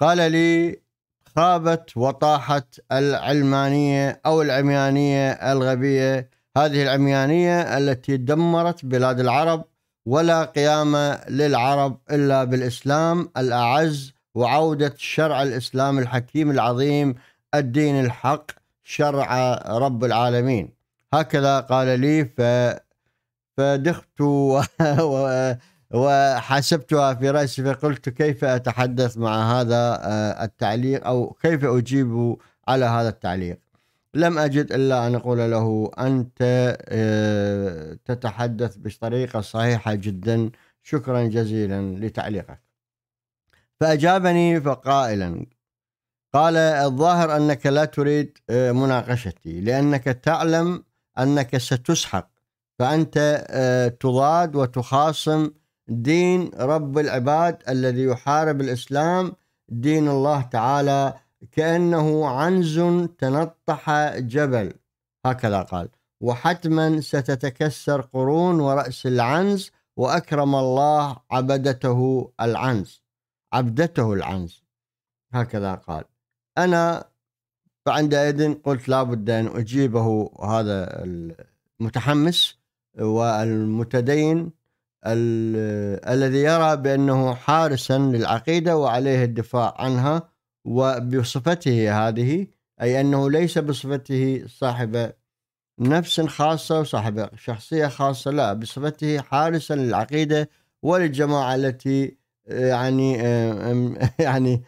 قال لي خابت وطاحت العلمانية أو العميانية الغبية هذه العميانية التي دمرت بلاد العرب ولا قيامة للعرب إلا بالإسلام الأعز وعودة شرع الإسلام الحكيم العظيم الدين الحق شرع رب العالمين هكذا قال لي ف... فدخت و... وحسبتها في رأسي فقلت كيف أتحدث مع هذا آه، التعليق أو كيف أجيب على هذا التعليق لم أجد إلا أن أقول له أنت آه، تتحدث بطريقة صحيحة جدا شكرا جزيلا لتعليقك فأجابني فقائلا قال الظاهر أنك لا تريد آه، مناقشتي لأنك تعلم أنك ستسحق فأنت تضاد وتخاصم دين رب العباد الذي يحارب الإسلام دين الله تعالى كأنه عنز تنطح جبل هكذا قال وحتما ستتكسر قرون ورأس العنز وأكرم الله عبدته العنز عبدته العنز هكذا قال أنا فعندئذ قلت لابد أن أجيبه هذا المتحمس والمتدين الذي يرى بأنه حارسا للعقيدة وعليه الدفاع عنها وبصفته هذه أي أنه ليس بصفته صاحب نفس خاصة وصاحب شخصية خاصة لا بصفته حارسا للعقيدة وللجماعة التي آه، يعني يعني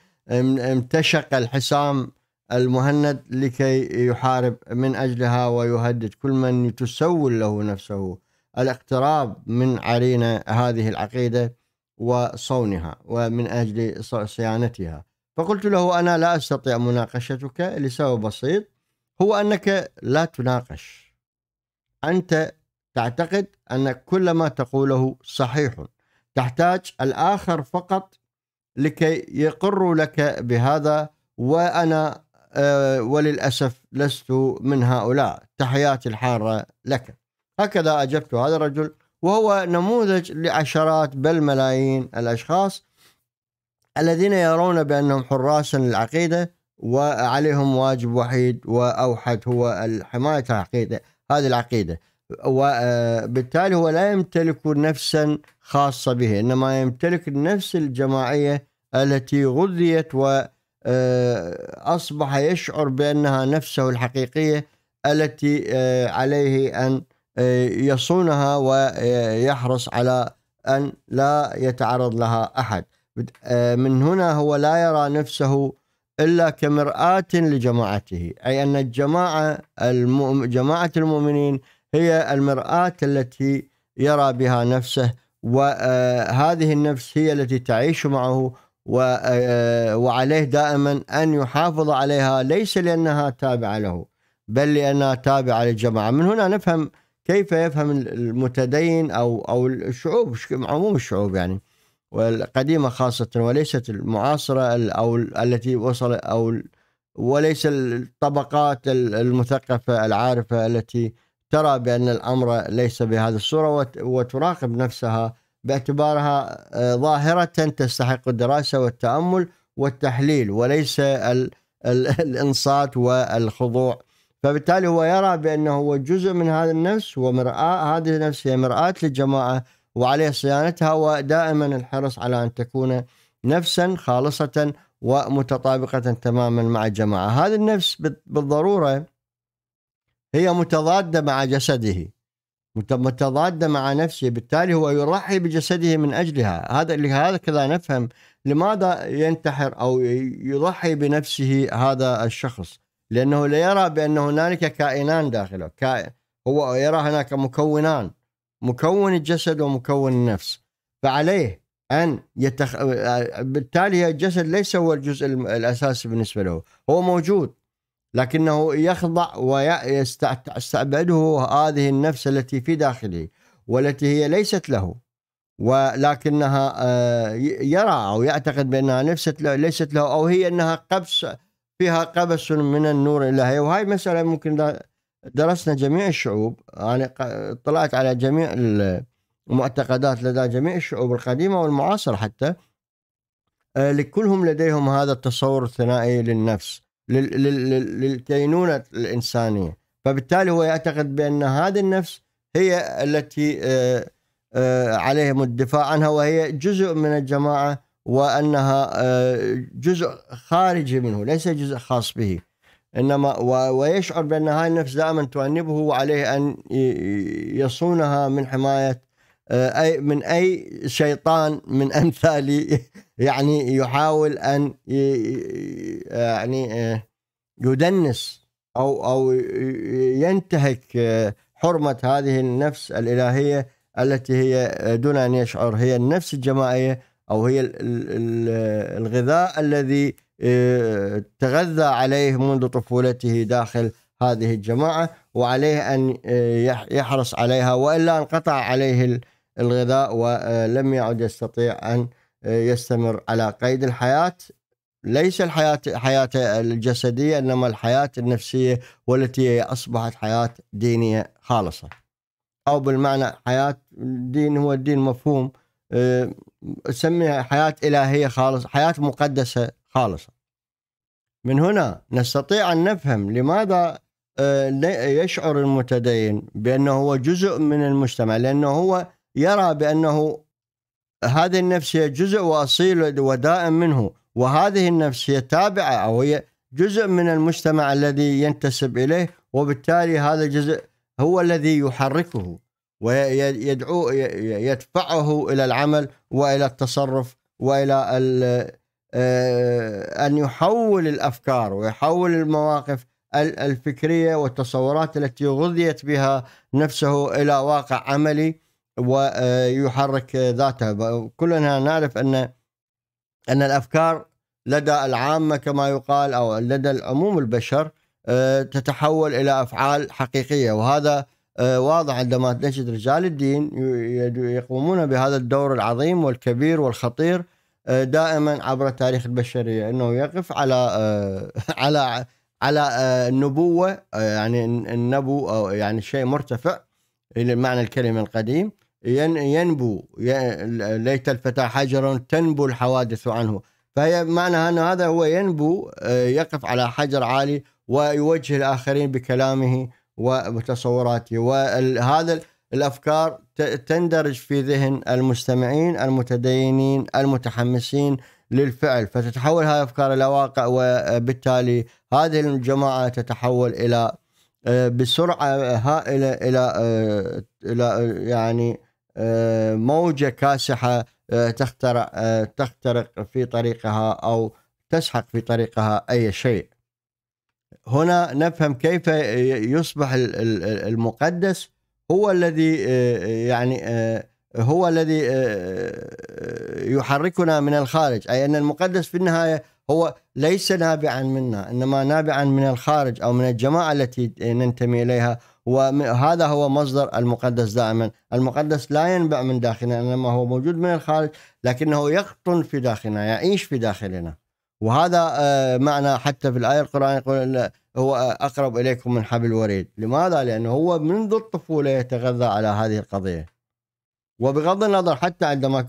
امتشق الحسام المهند لكي يحارب من أجلها ويهدد كل من تسول له نفسه الاقتراب من علينا هذه العقيدة وصونها ومن أجل صيانتها فقلت له أنا لا أستطيع مناقشتك لسبب بسيط هو أنك لا تناقش أنت تعتقد أن كل ما تقوله صحيح تحتاج الآخر فقط لكي يقر لك بهذا وأنا آه، وللأسف لست من هؤلاء تحياتي الحارة لك هكذا أجبت هذا الرجل وهو نموذج لعشرات بل ملايين الأشخاص الذين يرون بأنهم حراسا للعقيدة وعليهم واجب وحيد وأوحد هو حماية العقيدة هذه العقيدة وبالتالي آه، هو لا يمتلك نفسا خاصة به إنما يمتلك النفس الجماعية التي غذيت وأصبح آه، يشعر بأنها نفسه الحقيقية التي آه، عليه أن آه، يصونها ويحرص آه، على أن لا يتعرض لها أحد آه، من هنا هو لا يرى نفسه إلا كمرآة لجماعته أي أن الجماعة المؤم... جماعة المؤمنين هي المرآة التي يرى بها نفسه وهذه النفس هي التي تعيش معه وعليه دائما أن يحافظ عليها ليس لأنها تابعة له بل لأنها تابعة للجماعة من هنا نفهم كيف يفهم المتدين او او الشعوب عموم الشعوب يعني والقديمه خاصه وليست المعاصره او التي وصل او وليس الطبقات المثقفه العارفه التي ترى بان الامر ليس بهذه الصوره وتراقب نفسها باعتبارها آه، ظاهره تستحق الدراسه والتامل والتحليل وليس الانصات والخضوع فبالتالي هو يرى بأنه هو جزء من هذا النفس ومرآة هذه النفس هي مرآة للجماعة وعليه صيانتها ودائما الحرص على أن تكون نفسا خالصة ومتطابقة تماما مع الجماعة هذه النفس بالضرورة هي متضادة مع جسده متضادة مع نفسه بالتالي هو يضحي بجسده من أجلها هذا لهذا كذا نفهم لماذا ينتحر أو يضحي بنفسه هذا الشخص لأنه لا يرى بأن هنالك كائنان داخله كائن هو يرى هناك مكونان مكون الجسد ومكون النفس فعليه أن يتخ... بالتالي الجسد ليس هو الجزء الأساسي بالنسبة له هو موجود لكنه يخضع ويستعبده هذه النفس التي في داخله والتي هي ليست له ولكنها آه، يرى او يعتقد بانها نفس ليست له او هي انها قبس فيها قبس من النور الالهي وهاي مساله ممكن درسنا جميع الشعوب انا يعني اطلعت على جميع المعتقدات لدى جميع الشعوب القديمه والمعاصره حتى آه، لكلهم لديهم هذا التصور الثنائي للنفس للكينونه الانسانيه فبالتالي هو يعتقد بان هذه النفس هي التي آه، آه، عليهم الدفاع عنها وهي جزء من الجماعه وانها آه، جزء خارجي منه ليس جزء خاص به انما ويشعر بان هاي النفس دائما تؤنبه وعليه ان يصونها من حمايه آه، اي من اي شيطان من امثال يعني يحاول ان يعني آه، يدنس او او ينتهك حرمه هذه النفس الالهيه التي هي دون ان يشعر هي النفس الجماعيه أو هي الغذاء الذي آه، تغذى عليه منذ طفولته داخل هذه الجماعة وعليه أن آه، يحرص عليها وإلا انقطع عليه الغذاء ولم آه، يعد يستطيع أن يستمر على قيد الحياة ليس الحياة حياته الجسدية إنما الحياة النفسية والتي هي أصبحت حياة دينية خالصة أو بالمعنى حياة الدين هو الدين مفهوم اسميها حياه الهيه خالصه حياه مقدسه خالصه من هنا نستطيع ان نفهم لماذا آه، يشعر المتدين بانه هو جزء من المجتمع لانه هو يرى بانه هذه النفس هي جزء واصيل ودائم منه وهذه النفس هي تابعه او هي جزء من المجتمع الذي ينتسب اليه وبالتالي هذا الجزء هو الذي يحركه ويدعو يدفعه الى العمل والى التصرف والى آه، ان يحول الافكار ويحول المواقف الفكريه والتصورات التي غذيت بها نفسه الى واقع عملي ويحرك ذاته كلنا نعرف ان ان الافكار لدى العامه كما يقال او لدى العموم البشر آه، تتحول الى افعال حقيقيه وهذا آه، واضح عندما تجد رجال الدين يقومون بهذا الدور العظيم والكبير والخطير آه، دائما عبر تاريخ البشريه انه يقف على آه، على على النبوه يعني النبو او يعني شيء مرتفع الى معنى الكلمه القديم ينبو ليت الفتى حجرا تنبو الحوادث عنه فهي معنى أن هذا هو ينبو يقف على حجر عالي ويوجه الآخرين بكلامه وتصوراتي وهذا الافكار تندرج في ذهن المستمعين المتدينين المتحمسين للفعل فتتحول هذه الافكار الى واقع وبالتالي هذه الجماعه تتحول الى آه، بسرعه هائله الى آه، الى يعني آه، موجه كاسحه تخترق تخترق في طريقها او تسحق في طريقها اي شيء. هنا نفهم كيف يصبح المقدس هو الذي آه، آه، يعني آه، هو الذي يحركنا من الخارج أي أن المقدس في النهاية هو ليس نابعا منا إنما نابعا من الخارج أو من الجماعة التي ننتمي إليها وهذا هو مصدر المقدس دائما المقدس لا ينبع من داخلنا إنما هو موجود من الخارج لكنه يقطن في داخلنا يعيش في داخلنا وهذا آه، معنى حتى في الآية القرانيه يقول هو أقرب إليكم من حبل الوريد لماذا؟ لأنه هو منذ الطفولة يتغذى على هذه القضية وبغض النظر حتى عندما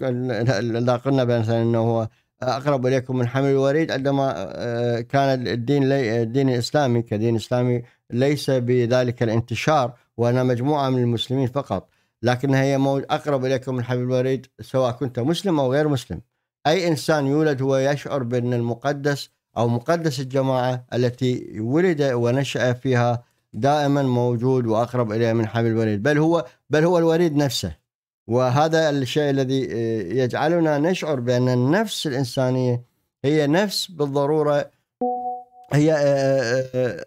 إذا قلنا مثلا أنه هو أقرب إليكم من حبل الوريد عندما آه، كان الدين الدين الإسلامي كدين إسلامي ليس بذلك الانتشار وأنا مجموعة من المسلمين فقط لكن هي أقرب إليكم من حبل الوريد سواء كنت مسلم أو غير مسلم أي إنسان يولد هو يشعر بأن المقدس أو مقدس الجماعة التي ولد ونشأ فيها دائما موجود وأقرب إليه من حبل الوريد بل هو بل هو الوريد نفسه وهذا الشيء الذي آه، يجعلنا نشعر بأن النفس الإنسانية هي نفس بالضرورة هي آه،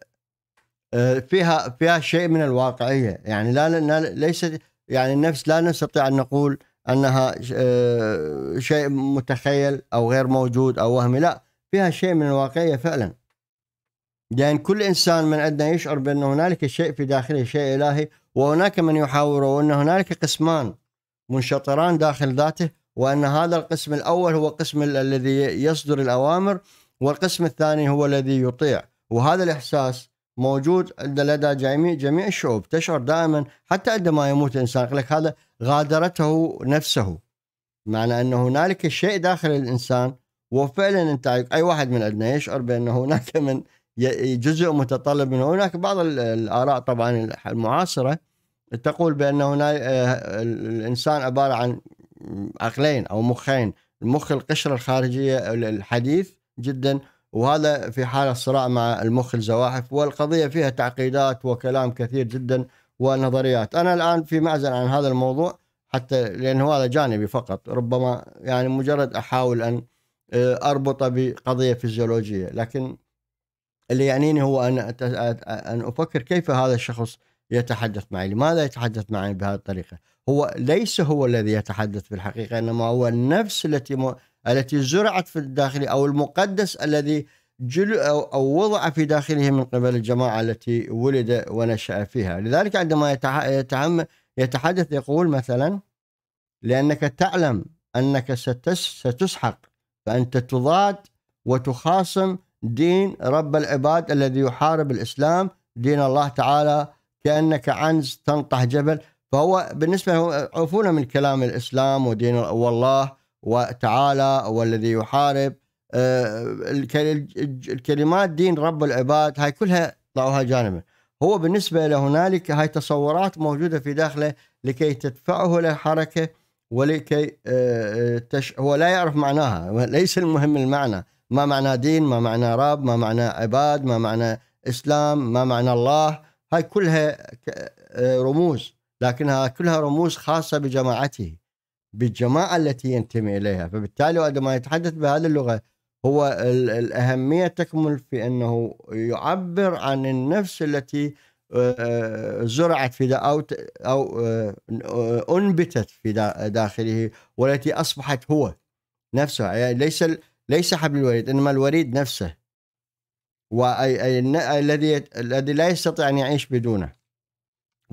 آه، فيها فيها شيء من الواقعية يعني لا ليست يعني النفس لا نستطيع أن نقول انها آه، شيء متخيل او غير موجود او وهمي لا فيها شيء من الواقعيه فعلا لان كل انسان من عندنا يشعر بان هنالك شيء في داخله شيء الهي وهناك من يحاوره وان هنالك قسمان منشطران داخل ذاته وان هذا القسم الاول هو قسم الذي يصدر الاوامر والقسم الثاني هو الذي يطيع وهذا الاحساس موجود لدى جميع جميع الشعوب تشعر دائما حتى عندما يموت انسان يقول لك هذا غادرته نفسه معنى أن هنالك شيء داخل الإنسان وفعلا انت أي واحد من عندنا يشعر بأن هناك من جزء متطلب منه هناك بعض الآراء طبعا المعاصرة تقول بأن هنا الإنسان عبارة عن عقلين أو مخين المخ القشرة الخارجية الحديث جدا وهذا في حالة صراع مع المخ الزواحف والقضية فيها تعقيدات وكلام كثير جدا ونظريات أنا الآن في معزل عن هذا الموضوع حتى لأنه هذا جانبي فقط ربما يعني مجرد أحاول أن آه، أربطه بقضية فيزيولوجية لكن اللي يعنيني هو أن أن أفكر كيف هذا الشخص يتحدث معي لماذا يتحدث معي بهذه الطريقة هو ليس هو الذي يتحدث في الحقيقة إنما هو النفس التي م... التي زرعت في الداخل أو المقدس الذي جل أو, أو وضع في داخله من قبل الجماعة التي ولد ونشأ فيها لذلك عندما يتعم يتحدث يقول مثلا لأنك تعلم أنك ستس ستسحق فأنت تضاد وتخاصم دين رب العباد الذي يحارب الإسلام دين الله تعالى كأنك عنز تنطح جبل فهو بالنسبة له عفونا من كلام الإسلام ودين والله وتعالى والذي يحارب آه، الكلمات دين رب العباد هاي كلها ضعوها جانبا هو بالنسبة لهنالك هاي تصورات موجودة في داخله لكي تدفعه للحركة ولكي آه، آه، تش... هو لا يعرف معناها ليس المهم المعنى ما معنى دين ما معنى رب ما معنى عباد ما معنى إسلام ما معنى الله هاي كلها رموز لكنها كلها رموز خاصة بجماعته بالجماعة التي ينتمي إليها فبالتالي عندما يتحدث بهذه اللغة هو الأهمية تكمن في أنه يعبر عن النفس التي آه، آه، زرعت في دا أو أو آه، أنبتت في داخله والتي أصبحت هو نفسه يعني ليس ليس حبل الوريد إنما الوريد نفسه والذي الذي لا يستطيع أن يعيش بدونه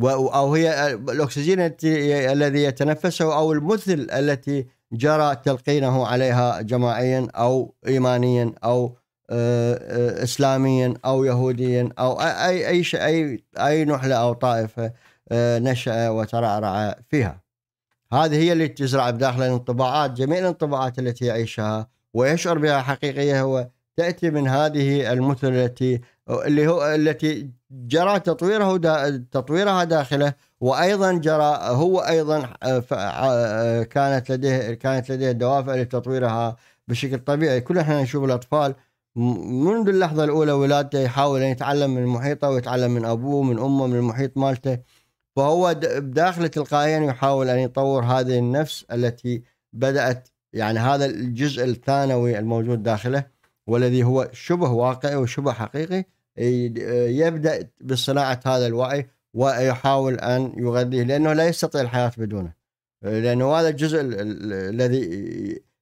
أو هي الأكسجين الذي يتنفسه أو المثل التي جرى تلقينه عليها جماعيا او ايمانيا او آه، آه، اسلاميا او يهوديا او اي اي اي اي نحله او طائفه آه، نشا وترعرع فيها. هذه هي اللي تزرع بداخل الانطباعات جميع الانطباعات التي يعيشها ويشعر بها حقيقيه هو تاتي من هذه المثل التي اللي هو التي جرى تطويره دا تطويرها داخله وايضا جرى هو ايضا آه، آه، آه، كانت لديه كانت لديه دوافع لتطويرها بشكل طبيعي كل احنا نشوف الاطفال منذ اللحظه الاولى ولادته يحاول ان يتعلم من محيطه ويتعلم من ابوه من امه من المحيط مالته فهو بداخله تلقائيا يحاول ان يطور هذه النفس التي بدات يعني هذا الجزء الثانوي الموجود داخله والذي هو شبه واقعي وشبه حقيقي يبدا بصناعه هذا الوعي ويحاول أن يغذيه لأنه لا يستطيع الحياة بدونه لأنه هذا الجزء الذي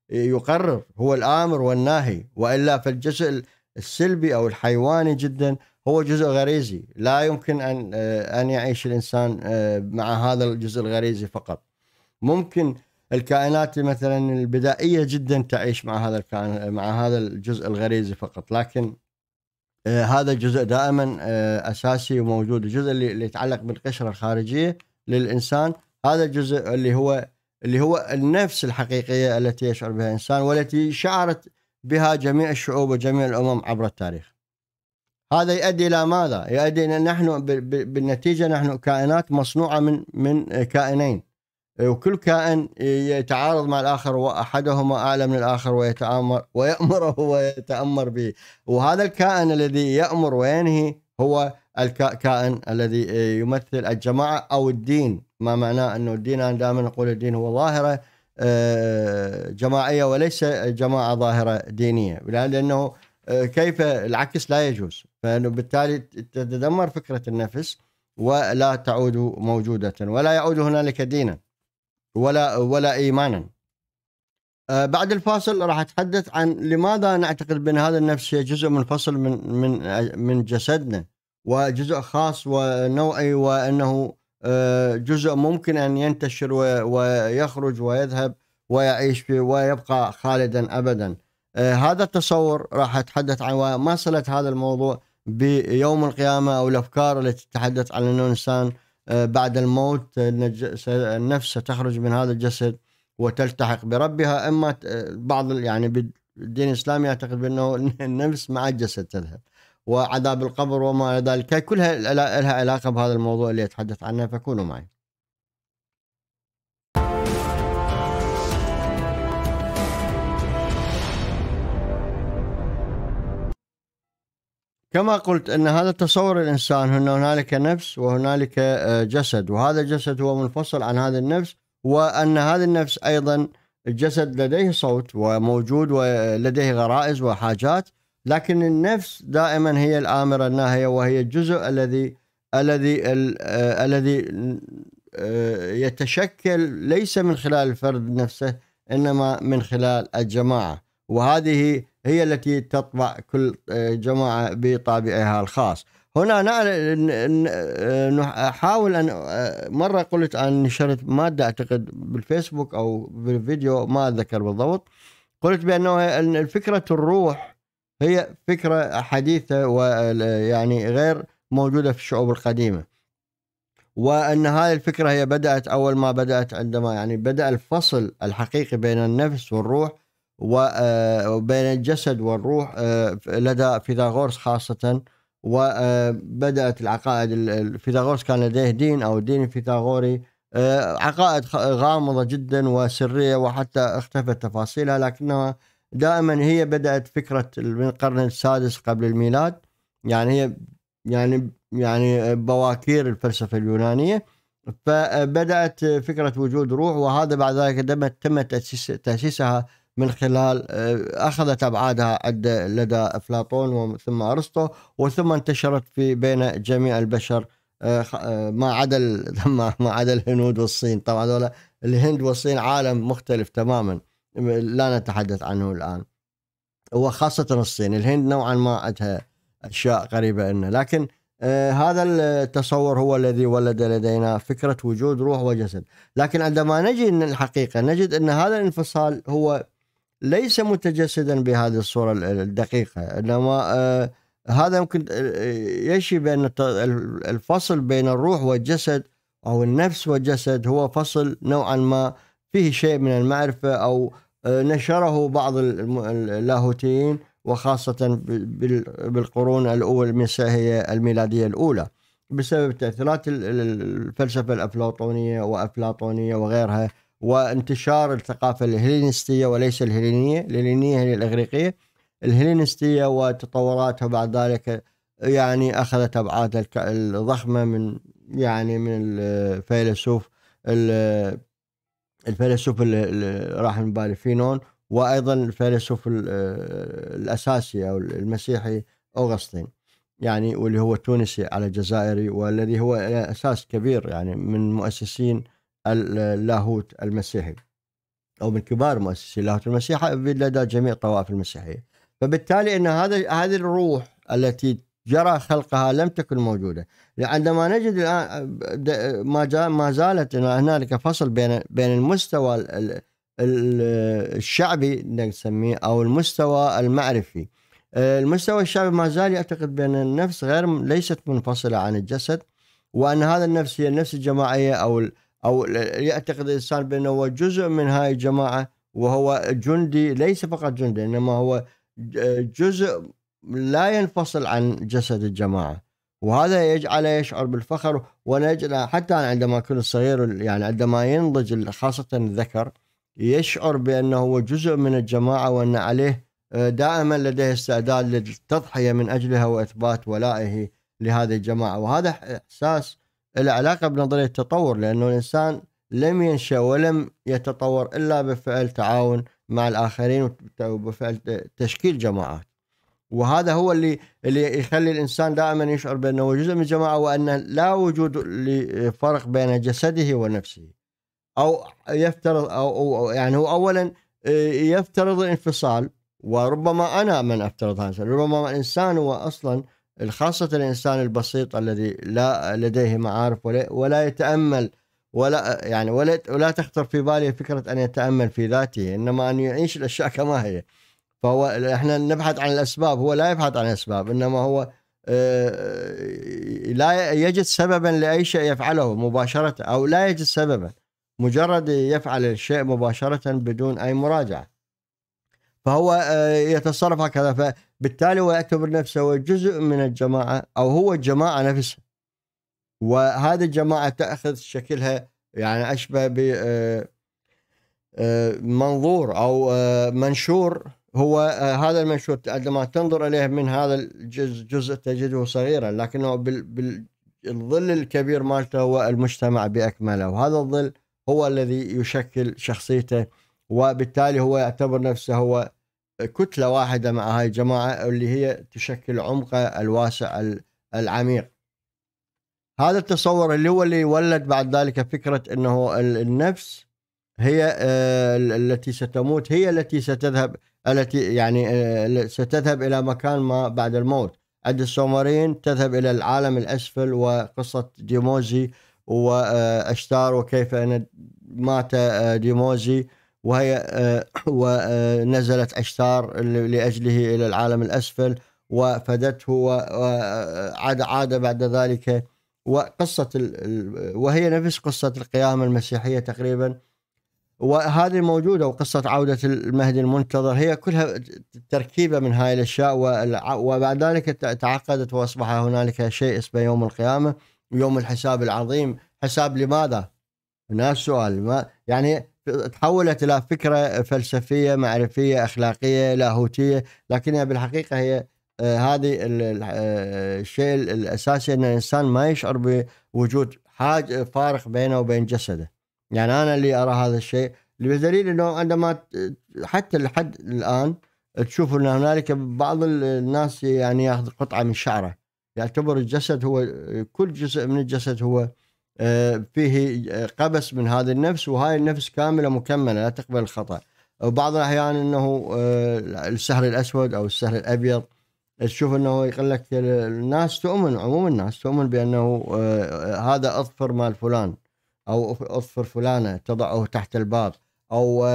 يقرر هو الآمر والناهي وإلا فالجزء السلبي أو الحيواني جدا هو جزء غريزي لا يمكن أن أن يعيش الإنسان آه، مع هذا الجزء الغريزي فقط ممكن الكائنات مثلا البدائيه جدا تعيش مع هذا الكائن مع هذا الجزء الغريزي فقط لكن آه، هذا الجزء دائما آه، اساسي وموجود الجزء اللي, اللي يتعلق بالقشره الخارجيه للانسان هذا الجزء اللي هو اللي هو النفس الحقيقيه التي يشعر بها الانسان والتي شعرت بها جميع الشعوب وجميع الامم عبر التاريخ. هذا يؤدي الى ماذا؟ يؤدي ان نحن بالنتيجه نحن كائنات مصنوعه من من كائنين. وكل كائن يتعارض مع الآخر وأحدهما أعلى من الآخر ويتآمر ويأمره ويتأمر به وهذا الكائن الذي يأمر وينهي هو الكائن الذي يمثل الجماعة أو الدين ما معناه أنه الدين أنا دائما أقول الدين هو ظاهرة آه، جماعية وليس جماعة ظاهرة دينية لأنه آه، كيف العكس لا يجوز فبالتالي تتدمر فكرة النفس ولا تعود موجودة ولا يعود هنالك دينا ولا ولا ايمانا آه، بعد الفاصل راح اتحدث عن لماذا نعتقد بان هذا النفس هي جزء منفصل من من من جسدنا وجزء خاص ونوعي وانه آه، جزء ممكن ان ينتشر ويخرج ويذهب ويعيش فيه ويبقى خالدا ابدا. آه، هذا التصور راح اتحدث عن وما صله هذا الموضوع بيوم القيامه او الافكار التي تتحدث عن انه الانسان آه، بعد الموت آه، النفس ستخرج من هذا الجسد وتلتحق بربها اما آه، بعض يعني بالدين الاسلامي يعتقد بانه النفس مع الجسد تذهب وعذاب القبر وما الى ذلك كلها لها علاقه بهذا الموضوع اللي اتحدث عنه فكونوا معي كما قلت ان هذا تصور الانسان ان هنالك نفس وهنالك آه، جسد وهذا الجسد هو منفصل عن هذه النفس وان هذه النفس ايضا الجسد لديه صوت وموجود ولديه غرائز وحاجات لكن النفس دائما هي الامره الناهيه وهي الجزء الذي الذي آه، الذي آه، يتشكل ليس من خلال الفرد نفسه انما من خلال الجماعه وهذه هي التي تطبع كل آه، جماعة بطابعها الخاص هنا نحاول آه، ان آه، مره قلت ان نشرت ماده اعتقد بالفيسبوك او بالفيديو ما اتذكر بالضبط قلت بانه فكره الروح هي فكره حديثه ويعني غير موجوده في الشعوب القديمه وان هذه الفكره هي بدات اول ما بدات عندما يعني بدا الفصل الحقيقي بين النفس والروح وبين آه، الجسد والروح آه، لدى فيثاغورس خاصة وبدأت آه، العقائد فيثاغورس كان لديه دين أو دين فيثاغوري عقائد غامضة جدا وسرية وحتى اختفت تفاصيلها لكنها دائما هي بدأت فكرة من القرن السادس قبل الميلاد يعني هي يعني يعني بواكير الفلسفة اليونانية فبدأت فكرة وجود روح وهذا بعد ذلك تم تأسيس تأسيسها من خلال آه، أخذت أبعادها لدى أفلاطون ثم أرسطو وثم انتشرت في بين جميع البشر آه، آه، ما عدا ما عدا الهنود والصين طبعا هذول الهند والصين عالم مختلف تماما لا نتحدث عنه الآن وخاصة الصين الهند نوعا ما عندها أشياء قريبة لنا لكن هذا التصور هو الذي ولد لدينا فكرة وجود روح وجسد لكن عندما نجي الحقيقة نجد أن هذا الانفصال هو ليس متجسدا بهذه الصورة الدقيقة إنما آه، هذا يمكن آه، آه، يشي بأن الفصل بين الروح والجسد أو النفس والجسد هو فصل نوعا ما فيه شيء من المعرفة أو نشره بعض اللاهوتيين وخاصة بالقرون الأولى المسيحية الميلادية الأولى بسبب تأثيرات الفلسفة الأفلاطونية وأفلاطونية وغيرها وانتشار الثقافة الهلينستية وليس الهلينية الهلينية هي الإغريقية الهلينستية وتطوراتها بعد ذلك يعني أخذت أبعاد الضخمة من يعني من الفيلسوف الفيلسوف راح من بالي فينون وايضا الفيلسوف الاساسي او المسيحي اوغسطين يعني واللي هو تونسي على جزائري والذي هو اساس كبير يعني من مؤسسين اللاهوت المسيحي او من كبار مؤسسي اللاهوت المسيحي لدى جميع الطوائف المسيحيه فبالتالي ان هذا هذه الروح التي جرى خلقها لم تكن موجوده عندما نجد الان ما ما زالت هنالك فصل بين بين المستوى الشعبي نسميه او المستوى المعرفي المستوى الشعبي ما زال يعتقد بان النفس غير ليست منفصله عن الجسد وان هذا النفس هي النفس الجماعيه او او يعتقد الانسان بانه هو جزء من هاي الجماعه وهو جندي ليس فقط جندي انما هو جزء لا ينفصل عن جسد الجماعه وهذا يجعله يشعر بالفخر ونجد حتى عندما يكون صغير يعني عندما ينضج خاصه الذكر يشعر بانه هو جزء من الجماعه وان عليه آه، دائما لديه استعداد للتضحيه من اجلها واثبات ولائه لهذه الجماعه وهذا احساس العلاقة بنظرية التطور لأنه الإنسان لم ينشأ ولم يتطور إلا بفعل تعاون مع الآخرين وبفعل تشكيل جماعات وهذا هو اللي اللي يخلي الانسان دائما يشعر بانه جزء من جماعه وانه لا وجود لفرق بين جسده ونفسه او يفترض او, أو يعني هو اولا آه، يفترض الانفصال وربما انا من افترض هذا ربما الانسان هو اصلا خاصة الإنسان البسيط الذي لا لديه معارف ولا, ولا يتأمل ولا يعني ولا ولا تخطر في باله فكرة أن يتأمل في ذاته إنما أن يعيش الأشياء كما هي فهو إحنا نبحث عن الأسباب هو لا يبحث عن الأسباب إنما هو آه، لا يجد سببا لأي شيء يفعله مباشرة أو لا يجد سببا مجرد يفعل الشيء مباشرة بدون أي مراجعة فهو آه، يتصرف هكذا فبالتالي هو يعتبر نفسه جزء من الجماعة أو هو الجماعة نفسها وهذه الجماعة تأخذ شكلها يعني أشبه ب آه، آه، منظور أو منشور هو هذا المنشور عندما تنظر إليه من هذا الجزء جزء تجده صغيرا لكنه بالظل الكبير مالته هو المجتمع بأكمله وهذا الظل هو الذي يشكل شخصيته وبالتالي هو يعتبر نفسه هو كتله واحده مع هاي الجماعه اللي هي تشكل عمقه الواسع العميق. هذا التصور اللي هو اللي ولد بعد ذلك فكره انه النفس هي آه، التي ستموت هي التي ستذهب التي يعني آه، ستذهب الى مكان ما بعد الموت. عند السومريين تذهب الى العالم الاسفل وقصه ديموزي واشتار آه، وكيف ان مات ديموزي وهي آه، ونزلت آه، أشتار لأجله إلى العالم الأسفل وفدته وعاد آه، عاد بعد ذلك وقصة وهي نفس قصة القيامة المسيحية تقريبا وهذه موجودة وقصة عودة المهدي المنتظر هي كلها تركيبة من هاي الأشياء وبعد ذلك تعقدت وأصبح هنالك شيء اسمه يوم القيامة ويوم الحساب العظيم حساب لماذا؟ هنا السؤال ما يعني تحولت الى فكره فلسفيه معرفيه اخلاقيه لاهوتيه لكنها بالحقيقه هي آه، هذه آه، الشيء الاساسي ان الانسان ما يشعر بوجود حاج فارق بينه وبين جسده يعني انا اللي ارى هذا الشيء بدليل انه عندما حتى لحد الان تشوف ان هنالك بعض الناس يعني ياخذ قطعه من شعره يعتبر الجسد هو كل جزء من الجسد هو فيه آه، قبس من هذه النفس وهاي النفس كامله مكمله لا تقبل الخطا وبعض الاحيان انه آه، السهر الاسود او السهر الابيض تشوف انه يقول لك الناس تؤمن عموم الناس تؤمن بانه آه، هذا اظفر مال فلان او اظفر فلانه تضعه تحت الباب او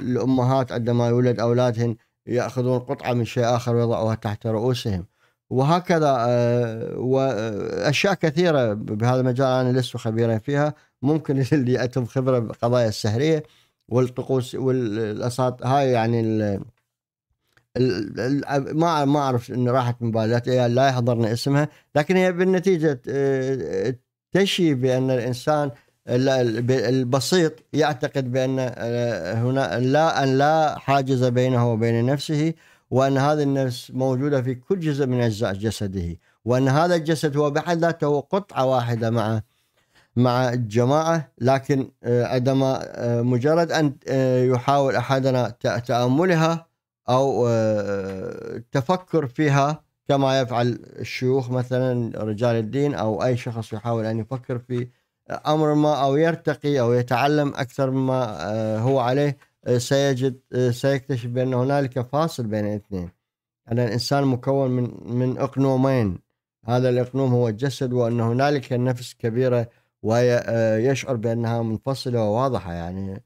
الامهات عندما يولد اولادهن ياخذون قطعه من شيء اخر ويضعوها تحت رؤوسهم وهكذا آه، واشياء كثيره بهذا المجال انا لست خبيرا فيها ممكن اللي عندهم خبره بقضايا السهريه والطقوس والاساط هاي يعني الـ الـ ما ما اعرف ان راحت من بالي لا يحضرني اسمها لكن هي بالنتيجه آه، تشي بان الانسان البسيط يعتقد بان آه، هنا لا ان لا حاجز بينه وبين نفسه وأن هذه النفس موجودة في كل جزء من أجزاء جسده وأن هذا الجسد هو بحد ذاته قطعة واحدة مع مع الجماعة لكن آه، عندما آه، مجرد أن آه، يحاول أحدنا تأملها أو التفكر فيها كما يفعل الشيوخ مثلا رجال الدين أو أي شخص يحاول أن يفكر في أمر ما أو يرتقي أو يتعلم أكثر مما هو عليه آه، سيجد آه، سيكتشف بأن هنالك فاصل بين الاثنين أن الإنسان مكون من من إقنومين هذا الإقنوم هو الجسد وأن هنالك نفس كبيرة ويشعر آه، بأنها منفصلة وواضحة يعني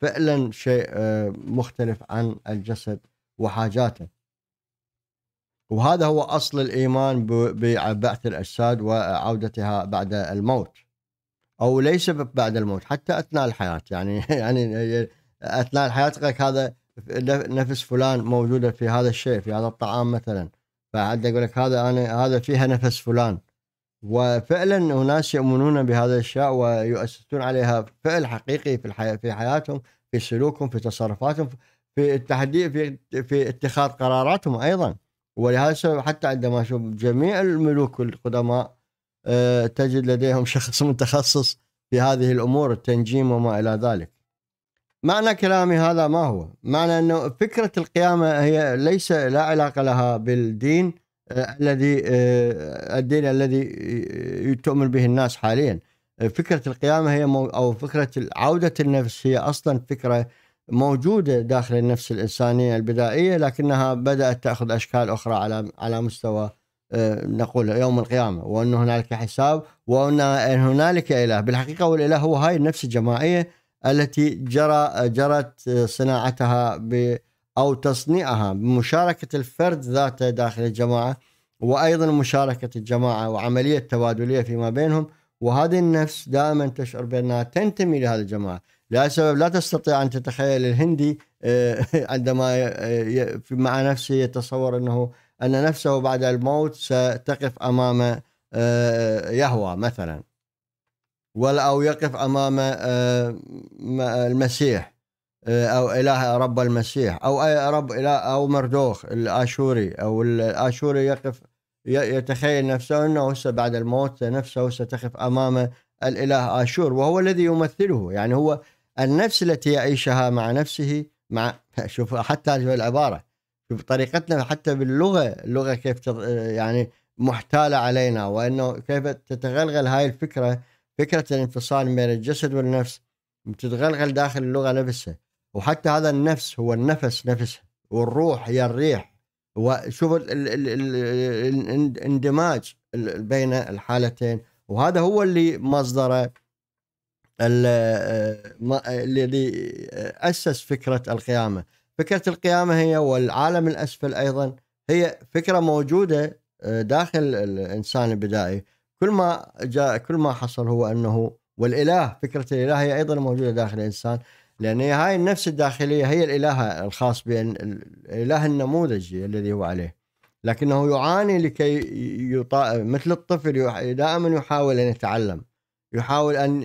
فعلا شيء مختلف عن الجسد وحاجاته وهذا هو أصل الإيمان ببعث الأجساد وعودتها بعد الموت أو ليس بعد الموت حتى أثناء الحياة يعني يعني اثناء حياتك هذا نفس فلان موجوده في هذا الشيء في هذا الطعام مثلا فحد يقول لك هذا انا هذا فيها نفس فلان وفعلا اناس يؤمنون بهذا الاشياء ويؤسسون عليها فعل حقيقي في الحياة في حياتهم في سلوكهم في تصرفاتهم في التحديد في في اتخاذ قراراتهم ايضا ولهذا السبب حتى عندما اشوف جميع الملوك القدماء آه، تجد لديهم شخص متخصص في هذه الامور التنجيم وما الى ذلك. معنى كلامي هذا ما هو معنى أنه فكرة القيامة هي ليس لا علاقة لها بالدين آه، الذي آه، الدين الذي تؤمن به الناس حاليا فكرة القيامة هي أو فكرة عودة النفس هي أصلا فكرة موجودة داخل النفس الإنسانية البدائية لكنها بدأت تأخذ أشكال أخرى على على مستوى آه، نقول يوم القيامة وأن هنالك حساب وأن هنالك إله بالحقيقة والإله هو هاي النفس الجماعية التي جرى جرت صناعتها ب او تصنيعها بمشاركه الفرد ذاته داخل الجماعه وايضا مشاركه الجماعه وعمليه تبادليه فيما بينهم وهذه النفس دائما تشعر بانها تنتمي لهذه الجماعه لهذا السبب لا تستطيع ان تتخيل الهندي آه، عندما آه، مع نفسه يتصور انه ان نفسه بعد الموت ستقف امام آه، يهوى مثلا ولا أو يقف أمام آه، آه، المسيح آه، أو إله رب المسيح أو أي رب إله أو مردوخ الآشوري أو الآشوري يقف يتخيل نفسه أنه هسه بعد الموت نفسه ستقف أمام الإله آشور وهو الذي يمثله يعني هو النفس التي يعيشها مع نفسه مع شوف حتى العبارة شوف طريقتنا حتى باللغة اللغة كيف يعني محتالة علينا وأنه كيف تتغلغل هاي الفكرة فكرة الانفصال بين الجسد والنفس بتتغلغل داخل اللغة نفسها وحتى هذا النفس هو النفس نفسه والروح هي الريح وشوف الاندماج بين الحالتين وهذا هو اللي مصدره آه، الذي أسس فكرة القيامة فكرة القيامة هي والعالم الأسفل أيضا هي فكرة موجودة آه، داخل الإنسان البدائي كل ما جاء كل ما حصل هو انه والاله فكره الاله هي ايضا موجوده داخل الانسان لان هاي النفس الداخليه هي الاله الخاص بان الاله النموذجي الذي هو عليه لكنه يعاني لكي يطا... مثل الطفل يح... دائما يحاول ان يتعلم يحاول ان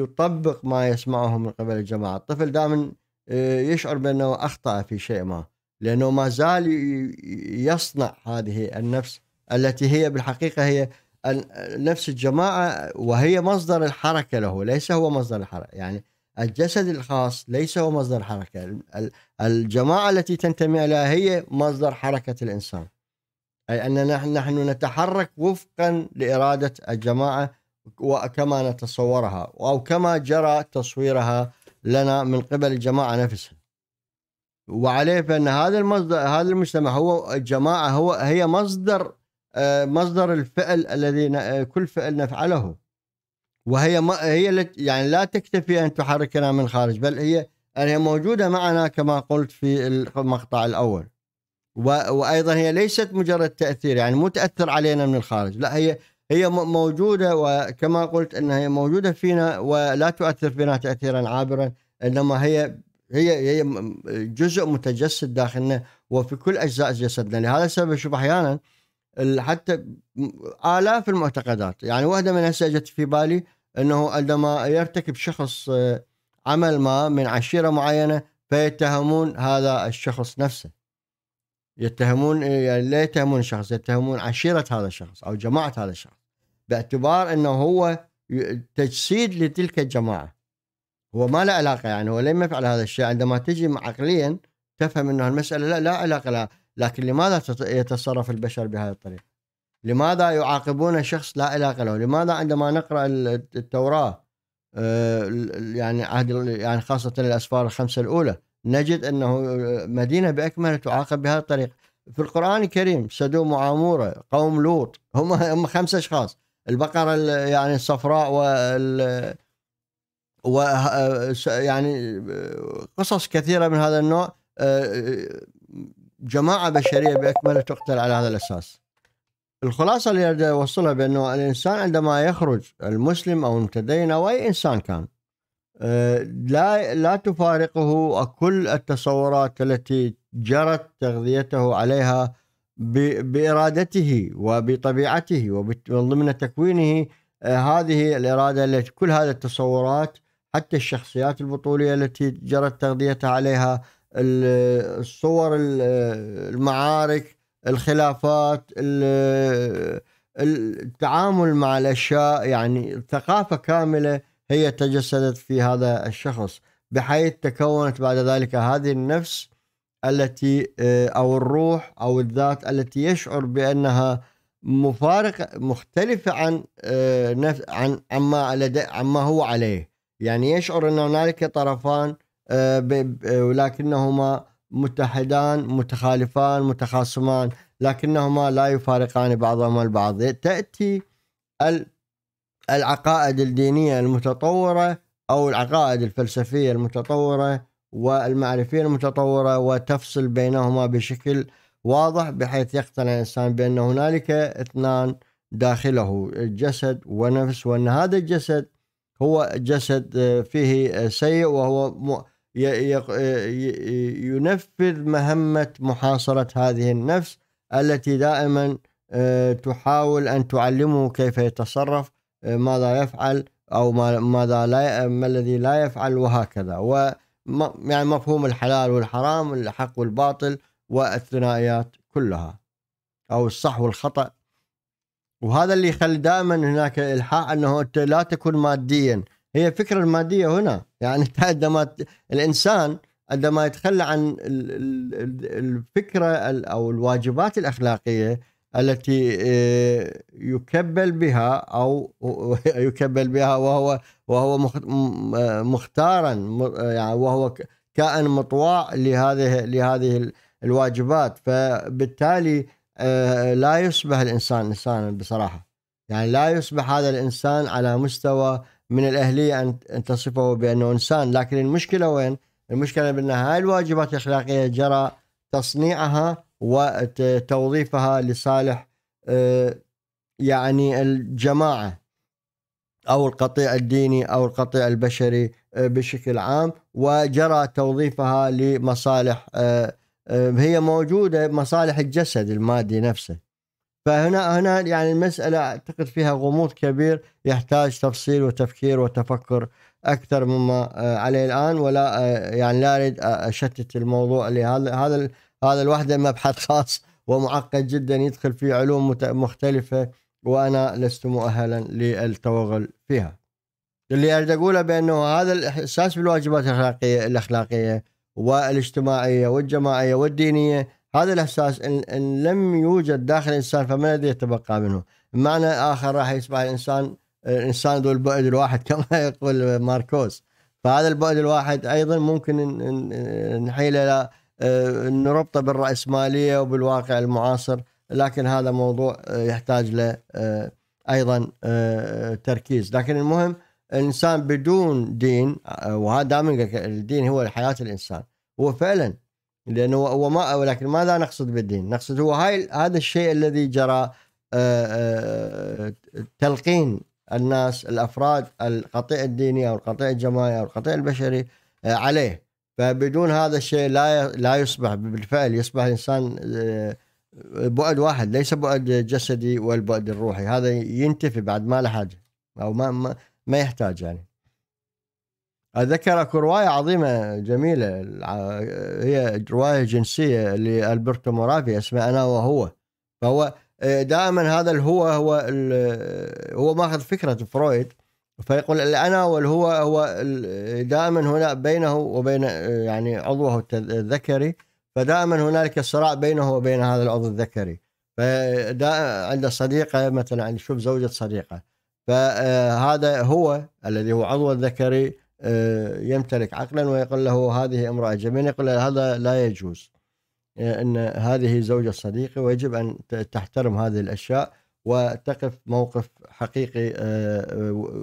يطبق ما يسمعه من قبل الجماعه الطفل دائما آه، يشعر بانه اخطا في شيء ما لانه ما زال يصنع هذه النفس التي هي بالحقيقه هي نفس الجماعة وهي مصدر الحركة له ليس هو مصدر الحركة يعني الجسد الخاص ليس هو مصدر حركة الجماعة التي تنتمي لها هي مصدر حركة الإنسان أي أننا نحن نتحرك وفقا لإرادة الجماعة وكما نتصورها أو كما جرى تصويرها لنا من قبل الجماعة نفسها وعليه فان هذا المصدر هذا المجتمع هو الجماعه هو هي مصدر آه، مصدر الفعل الذي آه، كل فعل نفعله وهي ما هي يعني لا تكتفي ان تحركنا من خارج بل هي هي موجوده معنا كما قلت في المقطع الاول وايضا هي ليست مجرد تاثير يعني مو تاثر علينا من الخارج لا هي هي موجوده وكما قلت انها هي موجوده فينا ولا تؤثر فينا تاثيرا عابرا انما هي هي هي جزء متجسد داخلنا وفي كل اجزاء جسدنا لهذا السبب اشوف احيانا حتى آلاف المعتقدات يعني واحدة من هسه اجت في بالي أنه عندما يرتكب شخص آه، عمل ما من عشيرة معينة فيتهمون هذا الشخص نفسه يتهمون يعني لا يتهمون الشخص يتهمون عشيرة هذا الشخص أو جماعة هذا الشخص باعتبار أنه هو تجسيد لتلك الجماعة هو ما له علاقة يعني هو لم يفعل هذا الشيء عندما تجي عقليا تفهم أنه المسألة لا, لا علاقة لها لكن لماذا يتصرف البشر بهذه الطريقة لماذا يعاقبون شخص لا علاقة له لماذا عندما نقرأ التوراة آه، يعني عهد يعني خاصة الأسفار الخمسة الأولى نجد أنه آه، مدينة بأكملها تعاقب بهذه الطريقة في القرآن الكريم سدوم وعمورة قوم لوط هم هم خمسة أشخاص البقرة يعني الصفراء وال و آه، يعني قصص كثيرة من هذا النوع جماعه بشريه باكملها تقتل على هذا الاساس. الخلاصه اللي اريد اوصلها بانه الانسان عندما يخرج المسلم او المتدين او اي انسان كان آه، لا لا تفارقه كل التصورات التي جرت تغذيته عليها بارادته وبطبيعته ومن ضمن تكوينه آه، هذه الاراده التي كل هذه التصورات حتى الشخصيات البطوليه التي جرت تغذيتها عليها الصور المعارك الخلافات التعامل مع الاشياء يعني ثقافه كامله هي تجسدت في هذا الشخص بحيث تكونت بعد ذلك هذه النفس التي آه، او الروح او الذات التي يشعر بانها مفارقه مختلفه عن آه، نفس عن عما لدي عما هو عليه يعني يشعر ان هنالك طرفان آه، ولكنهما متحدان متخالفان متخاصمان لكنهما لا يفارقان بعضهما البعض تأتي العقائد الدينية المتطورة أو العقائد الفلسفية المتطورة والمعرفية المتطورة وتفصل بينهما بشكل واضح بحيث يقتنع الإنسان بأن هنالك اثنان داخله الجسد ونفس وأن هذا الجسد هو جسد آه، فيه آه، سيء وهو ينفذ مهمة محاصرة هذه النفس التي دائما آه، تحاول أن تعلمه كيف يتصرف آه، ماذا يفعل أو ماذا لا ما الذي لا يفعل وهكذا و يعني مفهوم الحلال والحرام الحق والباطل والثنائيات كلها أو الصح والخطأ وهذا اللي يخلي دائما هناك الحاح انه انت لا تكون ماديا هي الفكرة المادية هنا يعني عندما الإنسان عندما يتخلى عن الفكرة أو الواجبات الأخلاقية التي آه، يكبل بها أو يكبل بها وهو وهو مختارا يعني وهو كائن مطواع لهذه لهذه الواجبات فبالتالي آه، لا يصبح الإنسان إنسانا بصراحة يعني لا يصبح هذا الإنسان على مستوى من الأهلية أن تصفه بأنه إنسان لكن المشكلة وين؟ المشكلة بأن هاي الواجبات الأخلاقية جرى تصنيعها وتوظيفها لصالح آه، يعني الجماعة أو القطيع الديني أو القطيع البشري آه، بشكل عام وجرى توظيفها لمصالح آه، هي موجودة مصالح الجسد المادي نفسه فهنا هنا يعني المسألة أعتقد فيها غموض كبير يحتاج تفصيل وتفكير وتفكر أكثر مما آه، عليه الآن ولا آه، يعني لا أريد آه، أشتت الموضوع لهذا هذا هذا الوحدة مبحث خاص ومعقد جدا يدخل في علوم مختلفة وأنا لست مؤهلا للتوغل فيها اللي أريد أقوله بأنه هذا الإحساس بالواجبات الأخلاقية الأخلاقية والاجتماعية والجماعية والدينية هذا الإحساس إن, إن لم يوجد داخل الإنسان فما الذي يتبقى منه بمعنى آخر راح يصبح الإنسان إنسان ذو البعد الواحد كما يقول ماركوس فهذا البعد الواحد أيضا ممكن نحيله إلى آه، نربطه بالرأسمالية وبالواقع المعاصر لكن هذا موضوع آه، يحتاج له آه، ايضا تركيز لكن المهم الانسان بدون دين وهذا دائما الدين هو حياه الانسان هو فعلا لانه هو ما ولكن ماذا نقصد بالدين؟ نقصد هو هاي هذا الشيء الذي جرى آه، آه، تلقين الناس الافراد القطيع الديني او القطيع الجماعي او القطيع البشري آه، عليه فبدون هذا الشيء لا لا يصبح بالفعل يصبح الانسان بعد واحد ليس بعد جسدي والبعد الروحي هذا ينتفي بعد ما له حاجه او ما ما, يحتاج يعني اكو روايه عظيمه جميله هي روايه جنسيه لالبرتو مورافي اسمها انا وهو فهو آه، دائما هذا الهو هو هو ماخذ فكره فرويد فيقول الانا والهو هو دائما هنا بينه وبين آه، يعني عضوه الذكري فدائما هنالك صراع بينه وبين هذا العضو الذكري عنده صديقه مثلا شوف زوجة صديقه فهذا آه، هو الذي هو عضو الذكري آه، يمتلك عقلا ويقول له هذه امرأة جميلة يقول هذا لا يجوز آه، أن هذه زوجة صديقي ويجب أن تحترم هذه الأشياء وتقف موقف حقيقي آه،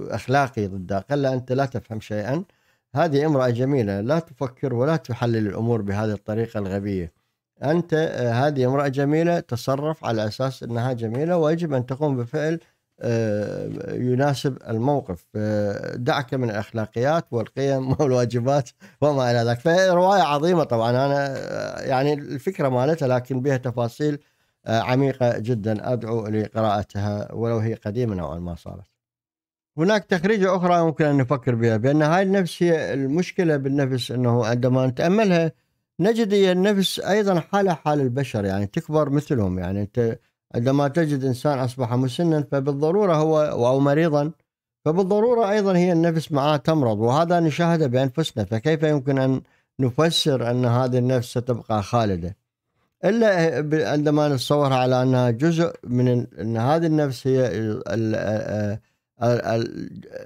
أخلاقي ضدها قال أنت لا تفهم شيئا هذه امرأة جميلة لا تفكر ولا تحلل الأمور بهذه الطريقة الغبية أنت هذه امرأة جميلة تصرف على أساس أنها جميلة ويجب أن تقوم بفعل آه، يناسب الموقف آه، دعك من الاخلاقيات والقيم والواجبات وما الى ذلك فروايه عظيمه طبعا انا آه، يعني الفكره مالتها لكن بها تفاصيل عميقه جدا ادعو لقراءتها ولو هي قديمه نوعا ما صارت هناك تخريجه اخرى ممكن ان نفكر بها بان هاي النفس هي المشكله بالنفس انه عندما نتاملها نجد هي النفس ايضا حالها حال البشر يعني تكبر مثلهم يعني انت عندما تجد انسان اصبح مسنا فبالضروره هو او مريضا فبالضروره ايضا هي النفس معاه تمرض وهذا نشاهده بانفسنا فكيف يمكن ان نفسر ان هذه النفس ستبقى خالده الا عندما نتصورها على انها جزء من ان هذه النفس هي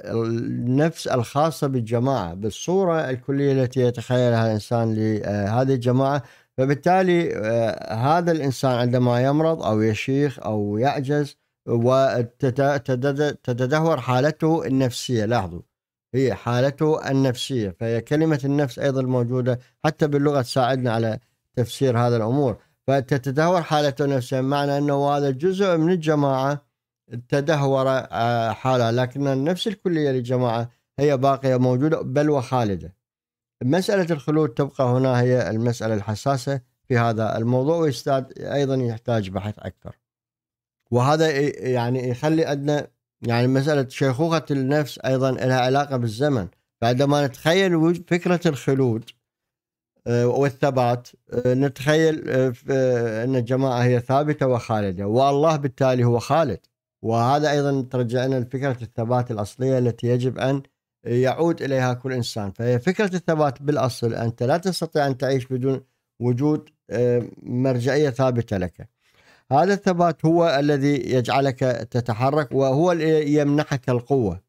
النفس الخاصه بالجماعه بالصوره الكليه التي يتخيلها الانسان لهذه الجماعه فبالتالي آه، هذا الانسان عندما يمرض او يشيخ او يعجز وتتدهور حالته النفسيه لاحظوا هي حالته النفسيه فهي كلمه النفس ايضا موجوده حتى باللغه تساعدنا على تفسير هذا الامور فتتدهور حالته النفسيه معنى انه هذا جزء من الجماعه تدهور آه، حالها لكن النفس الكليه للجماعه هي باقيه موجوده بل وخالده مسألة الخلود تبقى هنا هي المسألة الحساسة في هذا الموضوع ويستاد أيضا يحتاج بحث أكثر وهذا يعني يخلي عندنا يعني مسألة شيخوخة النفس أيضا لها علاقة بالزمن فعندما نتخيل فكرة الخلود آه، والثبات آه، نتخيل آه، أن الجماعة هي ثابتة وخالدة والله بالتالي هو خالد وهذا أيضا ترجعنا لفكرة الثبات الأصلية التي يجب أن يعود اليها كل انسان فهي فكره الثبات بالاصل انت لا تستطيع ان تعيش بدون وجود آه، مرجعيه ثابته لك هذا الثبات هو الذي يجعلك تتحرك وهو يمنحك القوه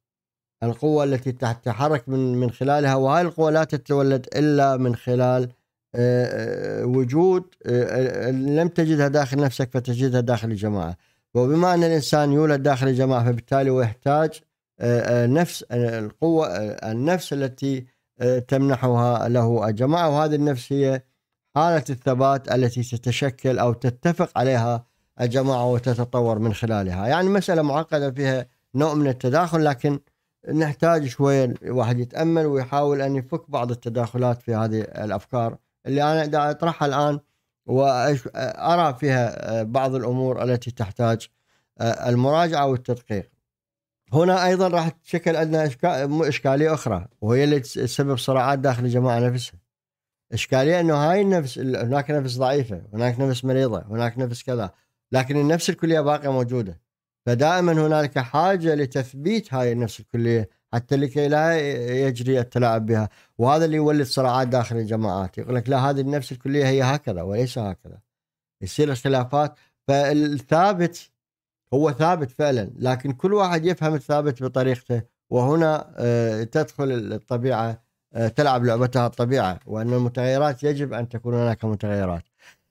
القوه التي تتحرك من من خلالها وهذه القوه لا تتولد الا من خلال آه، آه، وجود لم تجدها داخل نفسك فتجدها داخل الجماعه وبما ان الانسان يولد داخل الجماعه فبالتالي هو يحتاج آه، آه، نفس آه، القوة النفس التي تمنحها له الجماعة وهذه النفس هي حالة الثبات التي تتشكل أو تتفق عليها الجماعة وتتطور من خلالها يعني مسألة معقدة فيها نوع من التداخل لكن نحتاج شوية الواحد يتأمل ويحاول أن يفك بعض التداخلات في هذه الأفكار اللي أنا دا أطرحها الآن وأرى فيها بعض الأمور التي تحتاج المراجعة والتدقيق هنا ايضا راح تشكل عندنا اشكاليه اخرى وهي اللي تسبب صراعات داخل الجماعه نفسها. اشكاليه انه هاي النفس هناك نفس ضعيفه، هناك نفس مريضه، هناك نفس كذا، لكن النفس الكليه باقيه موجوده. فدائما هنالك حاجه لتثبيت هاي النفس الكليه حتى لكي لا يجري التلاعب بها، وهذا اللي يولد صراعات داخل الجماعات، يقول لك لا هذه النفس الكليه هي هكذا وليس هكذا. يصير اختلافات فالثابت هو ثابت فعلا لكن كل واحد يفهم الثابت بطريقته وهنا آه، تدخل الطبيعه آه، تلعب لعبتها الطبيعه وان المتغيرات يجب ان تكون هناك متغيرات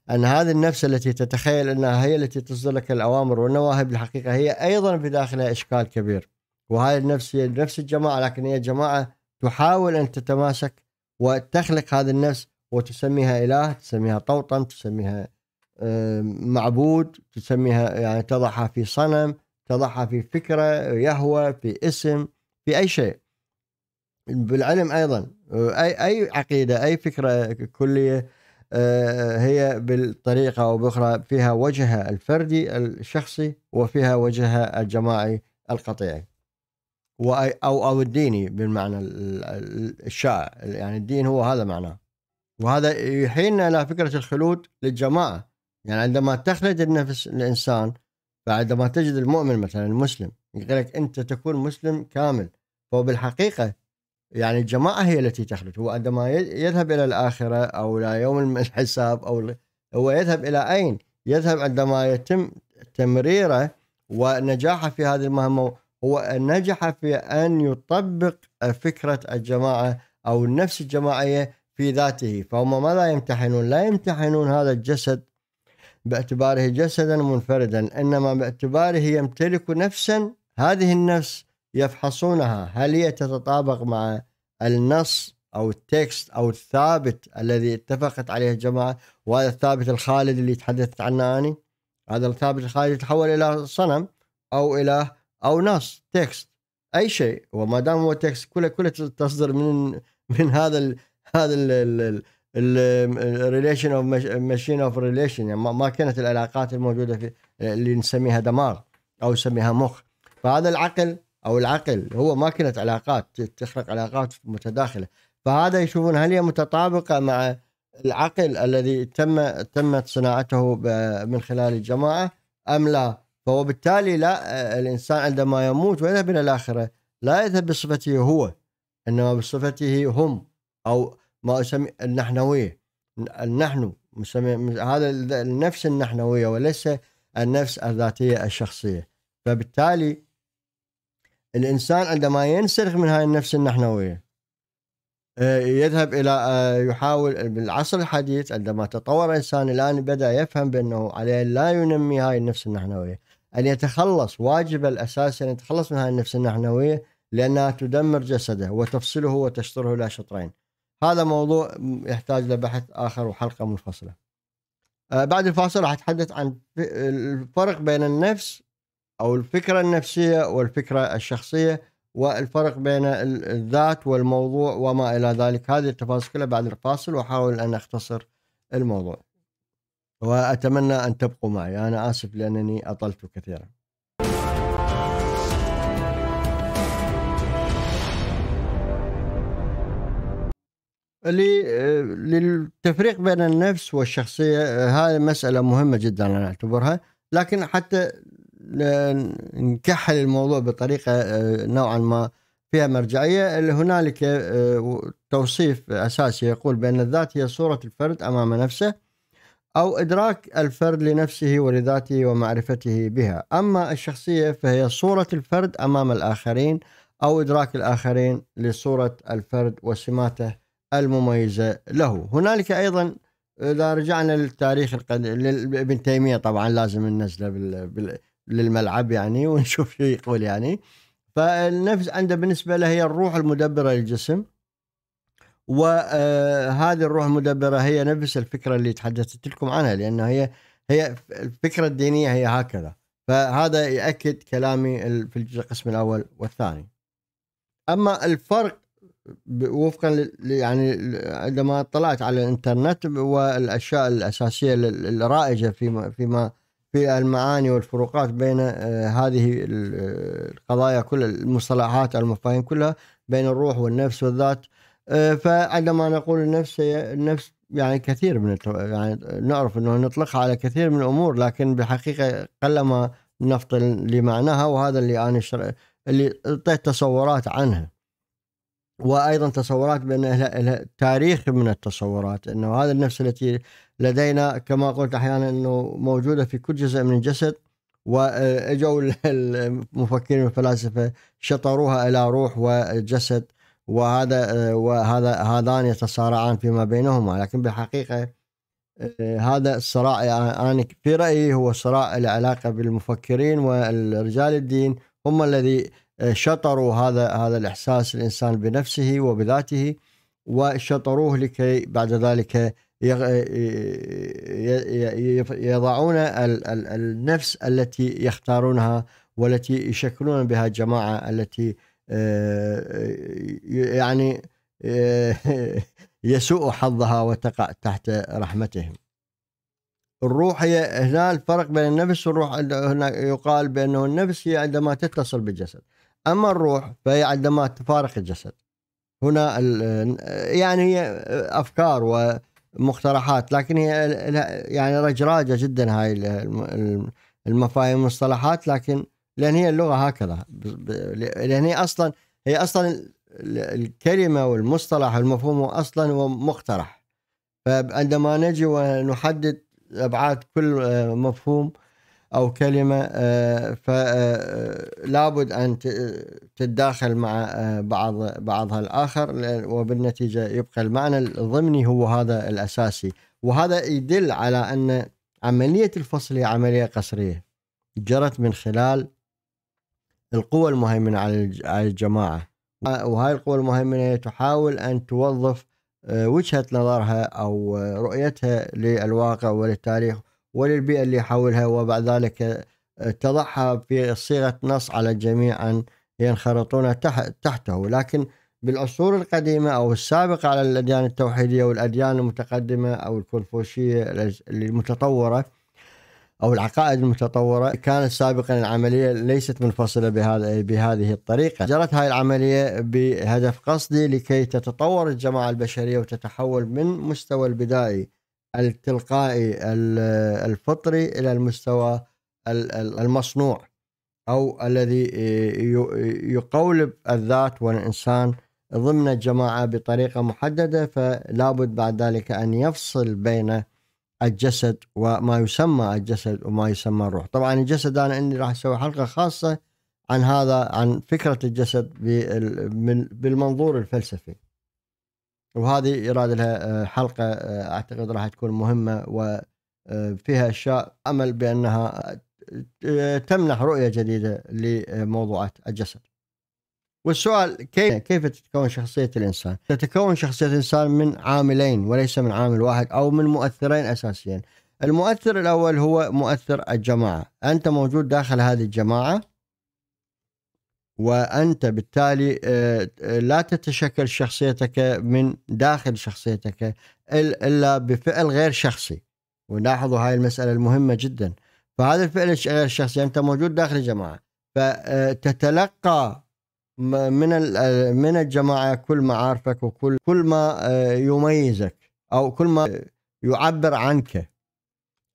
ان هذه النفس التي تتخيل انها هي التي تصدر لك الاوامر والنواهب الحقيقه هي ايضا بداخلها اشكال كبير وهذه النفس هي نفس الجماعه لكن هي جماعه تحاول ان تتماسك وتخلق هذه النفس وتسميها اله تسميها طوطا تسميها معبود تسميها يعني تضعها في صنم تضعها في فكرة يهوى في اسم في أي شيء بالعلم أيضا أي أي عقيدة أي فكرة كلية آه، هي بالطريقة أو بأخرى فيها وجهها الفردي الشخصي وفيها وجهها الجماعي القطيعي أو أو الديني بالمعنى الشائع يعني الدين هو هذا معناه وهذا يحيلنا إلى فكرة الخلود للجماعة يعني عندما تخلد النفس الانسان فعندما تجد المؤمن مثلا المسلم يقول لك انت تكون مسلم كامل فهو بالحقيقه يعني الجماعه هي التي تخلد هو عندما يذهب الى الاخره او الى يوم الحساب او هو يذهب الى اين؟ يذهب عندما يتم تمريره ونجاحه في هذه المهمه هو نجح في ان يطبق فكره الجماعه او النفس الجماعيه في ذاته فهم ماذا يمتحنون؟ لا يمتحنون هذا الجسد باعتباره جسدا منفردا انما باعتباره يمتلك نفسا هذه النفس يفحصونها هل هي تتطابق مع النص او التكست او الثابت الذي اتفقت عليه الجماعه وهذا الثابت الخالد اللي تحدثت عنه اني هذا الثابت الخالد يتحول الى صنم او اله او نص تكست اي شيء وما دام هو تكست كله كله تصدر من من هذا الـ هذا الـ الريليشن اوف ماشين اوف ريليشن يعني ما كانت العلاقات الموجوده في اللي نسميها دمار او نسميها مخ فهذا العقل او العقل هو ما كانت علاقات تخلق علاقات متداخله فهذا يشوفون هل هي متطابقه مع العقل الذي تم تمت صناعته من خلال الجماعه ام لا فوبالتالي لا الانسان عندما يموت ويذهب الى الاخره لا يذهب بصفته هو انما بصفته هم او ما أسمي النحنوية النحن هذا النفس النحنوية وليس النفس الذاتية الشخصية فبالتالي الإنسان عندما ينسلخ من هاي النفس النحنوية آه، يذهب إلى آه، يحاول بالعصر الحديث عندما تطور الإنسان الآن بدأ يفهم بأنه عليه لا ينمي هاي النفس النحنوية أن يتخلص واجب الأساسي أن يتخلص من هاي النفس النحنوية لأنها تدمر جسده وتفصله وتشطره إلى شطرين هذا موضوع يحتاج لبحث آخر وحلقة منفصلة آه، بعد الفاصل راح أتحدث عن الفرق بين النفس أو الفكرة النفسية والفكرة الشخصية والفرق بين الذات والموضوع وما إلى ذلك هذه التفاصيل كلها بعد الفاصل وأحاول أن أختصر الموضوع وأتمنى أن تبقوا معي أنا آسف لأنني أطلت كثيرا آه، للتفريق بين النفس والشخصية هذه آه، مسألة مهمة جدا أنا أعتبرها لكن حتى نكحل الموضوع بطريقة آه، نوعا ما فيها مرجعية هنالك توصيف أساسي يقول بأن الذات هي صورة الفرد أمام نفسه أو إدراك الفرد لنفسه ولذاته ومعرفته بها أما الشخصية فهي صورة الفرد أمام الآخرين أو إدراك الآخرين لصورة الفرد وسماته المميزة له هنالك أيضا إذا رجعنا للتاريخ القديم ابن تيمية طبعا لازم ننزله بال... بال... للملعب يعني ونشوف شو يقول يعني فالنفس عنده بالنسبة له هي الروح المدبرة للجسم وهذه آه، الروح المدبرة هي نفس الفكرة اللي تحدثت لكم عنها لأن هي هي الفكرة الدينية هي هكذا فهذا يأكد كلامي في القسم الأول والثاني أما الفرق وفقا يعني عندما اطلعت على الانترنت والاشياء الاساسيه الرائجه فيما فيما في المعاني والفروقات بين آه، هذه القضايا كل المصطلحات المفاهيم كلها بين الروح والنفس والذات آه، فعندما نقول النفس هي النفس يعني كثير من يعني نعرف انه نطلقها على كثير من الامور لكن بحقيقه قلما نفطن لمعناها وهذا اللي انا اللي اعطيت تصورات عنها. وايضا تصورات بان تاريخ من التصورات انه هذه النفس التي لدينا كما قلت احيانا انه موجوده في كل جزء من الجسد واجوا المفكرين والفلاسفه شطروها الى روح وجسد وهذا وهذا هذان يتصارعان فيما بينهما لكن بالحقيقه هذا الصراع انا في رايي هو صراع العلاقه بالمفكرين والرجال الدين هم الذي شطروا هذا هذا الاحساس الانسان بنفسه وبذاته وشطروه لكي بعد ذلك يضعون النفس التي يختارونها والتي يشكلون بها الجماعه التي آه، يعني آه، يسوء حظها وتقع تحت رحمتهم. الروح هي هنا الفرق بين النفس والروح هنا يقال بانه النفس هي عندما تتصل بالجسد. اما الروح فهي عندما تفارق الجسد هنا يعني هي افكار ومقترحات لكن هي يعني رجراجه جدا هاي المفاهيم والمصطلحات لكن لان هي اللغه هكذا لان هي اصلا هي اصلا الكلمه والمصطلح والمفهوم اصلا هو مقترح فعندما نجي ونحدد ابعاد كل مفهوم او كلمه آه، فلابد آه، آه، ان تتداخل مع بعض بعضها الاخر وبالنتيجه يبقى المعنى الضمني هو هذا الاساسي وهذا يدل على ان عمليه الفصل هي عمليه قسريه جرت من خلال القوى المهيمنه على الجماعه وهاي القوى المهيمنه تحاول ان توظف وجهه نظرها او رؤيتها للواقع وللتاريخ وللبيئة اللي حولها وبعد ذلك آه، تضعها في صيغة نص على الجميع أن ينخرطون تحته لكن بالعصور القديمة أو السابقة على الأديان التوحيدية والأديان المتقدمة أو الكونفوشية المتطورة أو العقائد المتطورة كانت سابقا العملية ليست منفصلة بهذا بهذه الطريقة جرت هذه العملية بهدف قصدي لكي تتطور الجماعة البشرية وتتحول من مستوى البدائي التلقائي الفطري الى المستوى المصنوع او الذي آه، يقولب الذات والانسان ضمن الجماعه بطريقه محدده فلا بد بعد ذلك ان يفصل بين الجسد وما يسمى الجسد وما يسمى الروح طبعا الجسد انا اني راح اسوي حلقه خاصه عن هذا عن فكره الجسد بالمنظور الفلسفي وهذه يراد لها آه، حلقه آه، اعتقد راح تكون مهمه وفيها آه، اشياء امل بانها تمنح رؤيه جديده لموضوعات الجسد. والسؤال كيف كيف تتكون شخصيه الانسان؟ تتكون شخصيه الانسان من عاملين وليس من عامل واحد او من مؤثرين اساسيين. المؤثر الاول هو مؤثر الجماعه، انت موجود داخل هذه الجماعه وانت بالتالي آه، آه، لا تتشكل شخصيتك من داخل شخصيتك الا بفعل غير شخصي ولاحظوا هاي المساله المهمه جدا فهذا الفعل غير الشخصي انت موجود داخل الجماعه فتتلقى آه، من من الجماعه كل معارفك وكل كل ما يميزك او كل ما يعبر عنك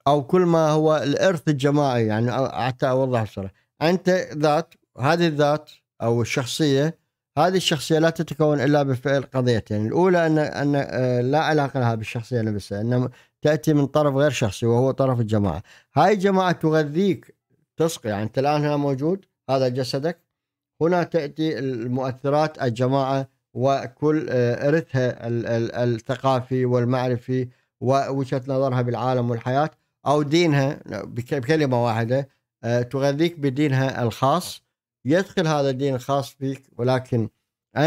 او كل ما هو الارث الجماعي يعني حتى اوضح بسرعه انت ذات هذه الذات او الشخصيه هذه الشخصيه لا تتكون الا بفعل قضيتين، يعني الاولى ان ان آه، لا علاقه لها بالشخصيه نفسها، انما تاتي من طرف غير شخصي وهو طرف الجماعه، هاي الجماعه تغذيك تسقي يعني انت الان هنا موجود هذا جسدك هنا تاتي المؤثرات الجماعه وكل آه، ارثها الثقافي والمعرفي ووجهه نظرها بالعالم والحياه او دينها بكلمه واحده آه، تغذيك بدينها الخاص يدخل هذا الدين الخاص فيك ولكن إيه،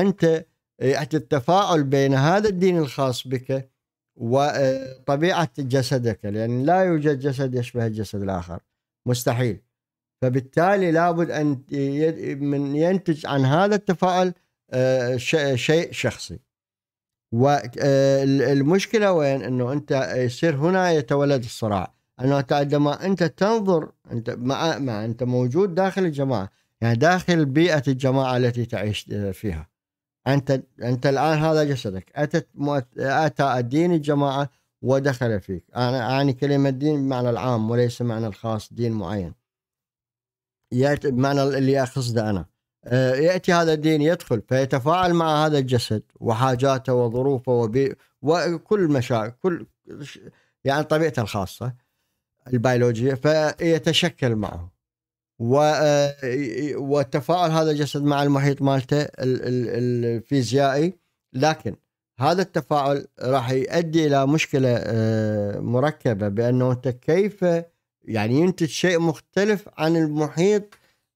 أنت التفاعل بين هذا الدين الخاص بك وطبيعة إيه، جسدك لأن لا يوجد جسد يشبه الجسد الآخر مستحيل فبالتالي لابد أن من ينتج عن هذا التفاعل إيه، شيء شخصي والمشكلة وين أنه أنت يصير هنا يتولد الصراع أنه عندما أنت تنظر أنت مع, مع أنت موجود داخل الجماعة يعني داخل بيئة الجماعة التي تعيش آه، فيها أنت أنت الآن هذا جسدك أتت مؤت... أتى الدين الجماعة ودخل فيك أنا أعني كلمة دين بمعنى العام وليس معنى الخاص دين معين يأتي بمعنى اللي أقصده أنا آه، يأتي هذا الدين يدخل فيتفاعل مع هذا الجسد وحاجاته وظروفه وبي... وكل مشاكل كل يعني طبيعته الخاصة البيولوجية فيتشكل معه و... آه، والتفاعل هذا الجسد مع المحيط مالته الفيزيائي لكن هذا التفاعل راح يؤدي الى مشكله آه، مركبه بانه انت كيف يعني ينتج شيء مختلف عن المحيط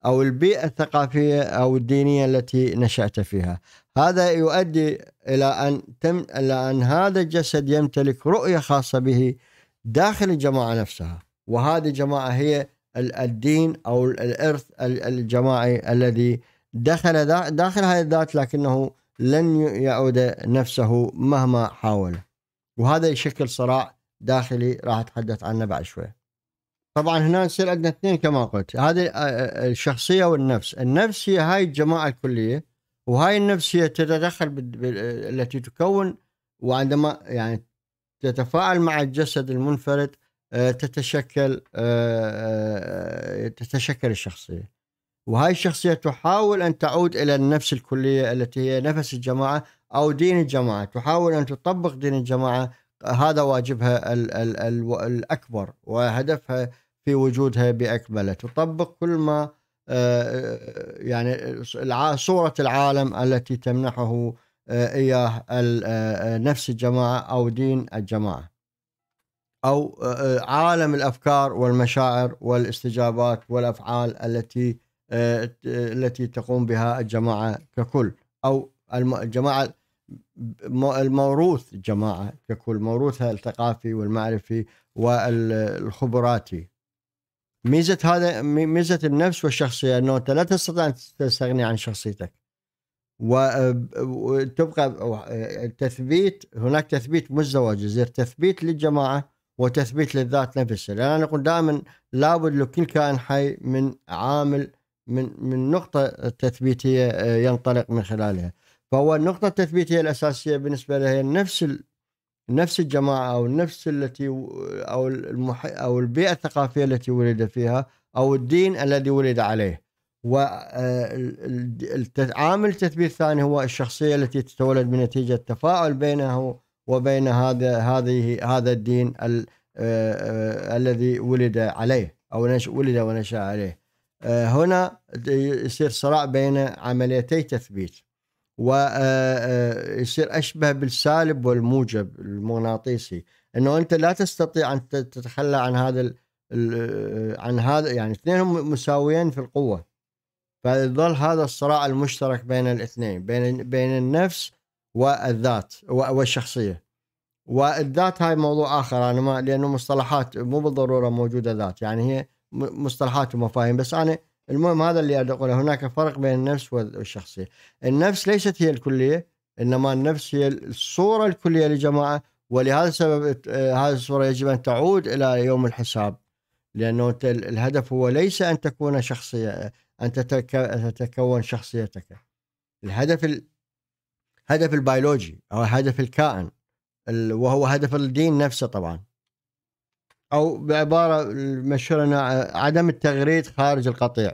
او البيئه الثقافيه او الدينيه التي نشات فيها هذا يؤدي الى ان تم الى ان هذا الجسد يمتلك رؤيه خاصه به داخل الجماعه نفسها وهذه الجماعه هي الدين او الارث الجماعي الذي دخل داخل هذه الذات لكنه لن يعود نفسه مهما حاول وهذا يشكل صراع داخلي راح اتحدث عنه بعد شوي طبعا هنا يصير عندنا اثنين كما قلت هذه الشخصيه والنفس النفس هي هاي الجماعه الكليه وهاي النفس هي تتدخل التي تكون وعندما يعني تتفاعل مع الجسد المنفرد آه، تتشكل آه، آه، تتشكل الشخصيه وهاي الشخصيه تحاول ان تعود الى النفس الكليه التي هي نفس الجماعه او دين الجماعه تحاول ان تطبق دين الجماعه هذا واجبها الـ الـ الـ الاكبر وهدفها في وجودها باكمله تطبق كل ما يعني صوره العالم التي تمنحه اياه نفس الجماعه او دين الجماعه او آه، آه، عالم الافكار والمشاعر والاستجابات والافعال التي آه، التي تقوم بها الجماعه ككل او الجماعه الموروث الجماعه ككل موروثها الثقافي والمعرفي والخبراتي ميزه هذا ميزه النفس والشخصيه انه انت لا تستطيع ان تستغني عن شخصيتك وتبقى تثبيت هناك تثبيت مزدوج يصير تثبيت للجماعه وتثبيت للذات نفسها لان انا اقول دائما لابد لكل كائن حي من عامل من من نقطه تثبيتيه آه، ينطلق من خلالها فهو النقطه التثبيتيه الاساسيه بالنسبه له هي نفس نفس الجماعه او النفس التي او المح او البيئه الثقافيه التي ولد فيها او الدين الذي ولد عليه وعامل آه، التثبيت الثاني هو الشخصيه التي تتولد بنتيجه تفاعل بينه وبين هذا هذه هذا الدين آه، آه، الذي ولد عليه او ولد ونشا عليه آه، هنا يصير صراع بين عمليتي تثبيت ويصير اشبه بالسالب والموجب المغناطيسي انه انت لا تستطيع ان تتخلى عن هذا عن هذا يعني اثنينهم مساويين في القوه فيظل هذا الصراع المشترك بين الاثنين بين بين النفس والذات والشخصيه والذات هاي موضوع اخر انا ما لانه مصطلحات مو بالضروره موجوده ذات يعني هي مصطلحات ومفاهيم بس انا المهم هذا اللي اقوله هناك فرق بين النفس والشخصيه النفس ليست هي الكليه انما النفس هي الصوره الكليه لجماعه ولهذا السبب هذه الصوره يجب ان تعود الى يوم الحساب لانه الهدف هو ليس ان تكون شخصيه ان تتكون شخصيتك الهدف هدف البيولوجي او هدف الكائن وهو هدف الدين نفسه طبعا او بعباره مشهوره عدم التغريد خارج القطيع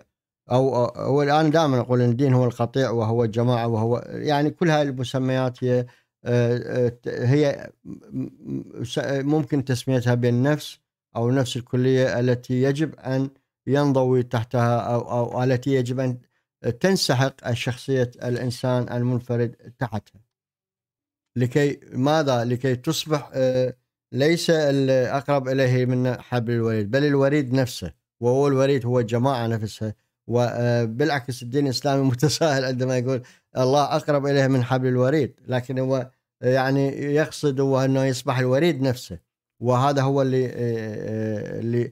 او هو الان دائما اقول ان الدين هو القطيع وهو الجماعه وهو يعني كل هاي المسميات هي آه، آه، هي ممكن تسميتها بالنفس او نفس الكليه التي يجب ان ينضوي تحتها او او التي يجب ان تنسحق شخصية الإنسان المنفرد تحتها لكي ماذا لكي تصبح آه، ليس الأقرب إليه من حبل الوريد بل الوريد نفسه وهو الوريد هو الجماعة نفسها وبالعكس آه، الدين الإسلامي متساهل عندما يقول الله أقرب إليه من حبل الوريد لكن هو آه، يعني يقصد هو أنه يصبح الوريد نفسه وهذا هو اللي اللي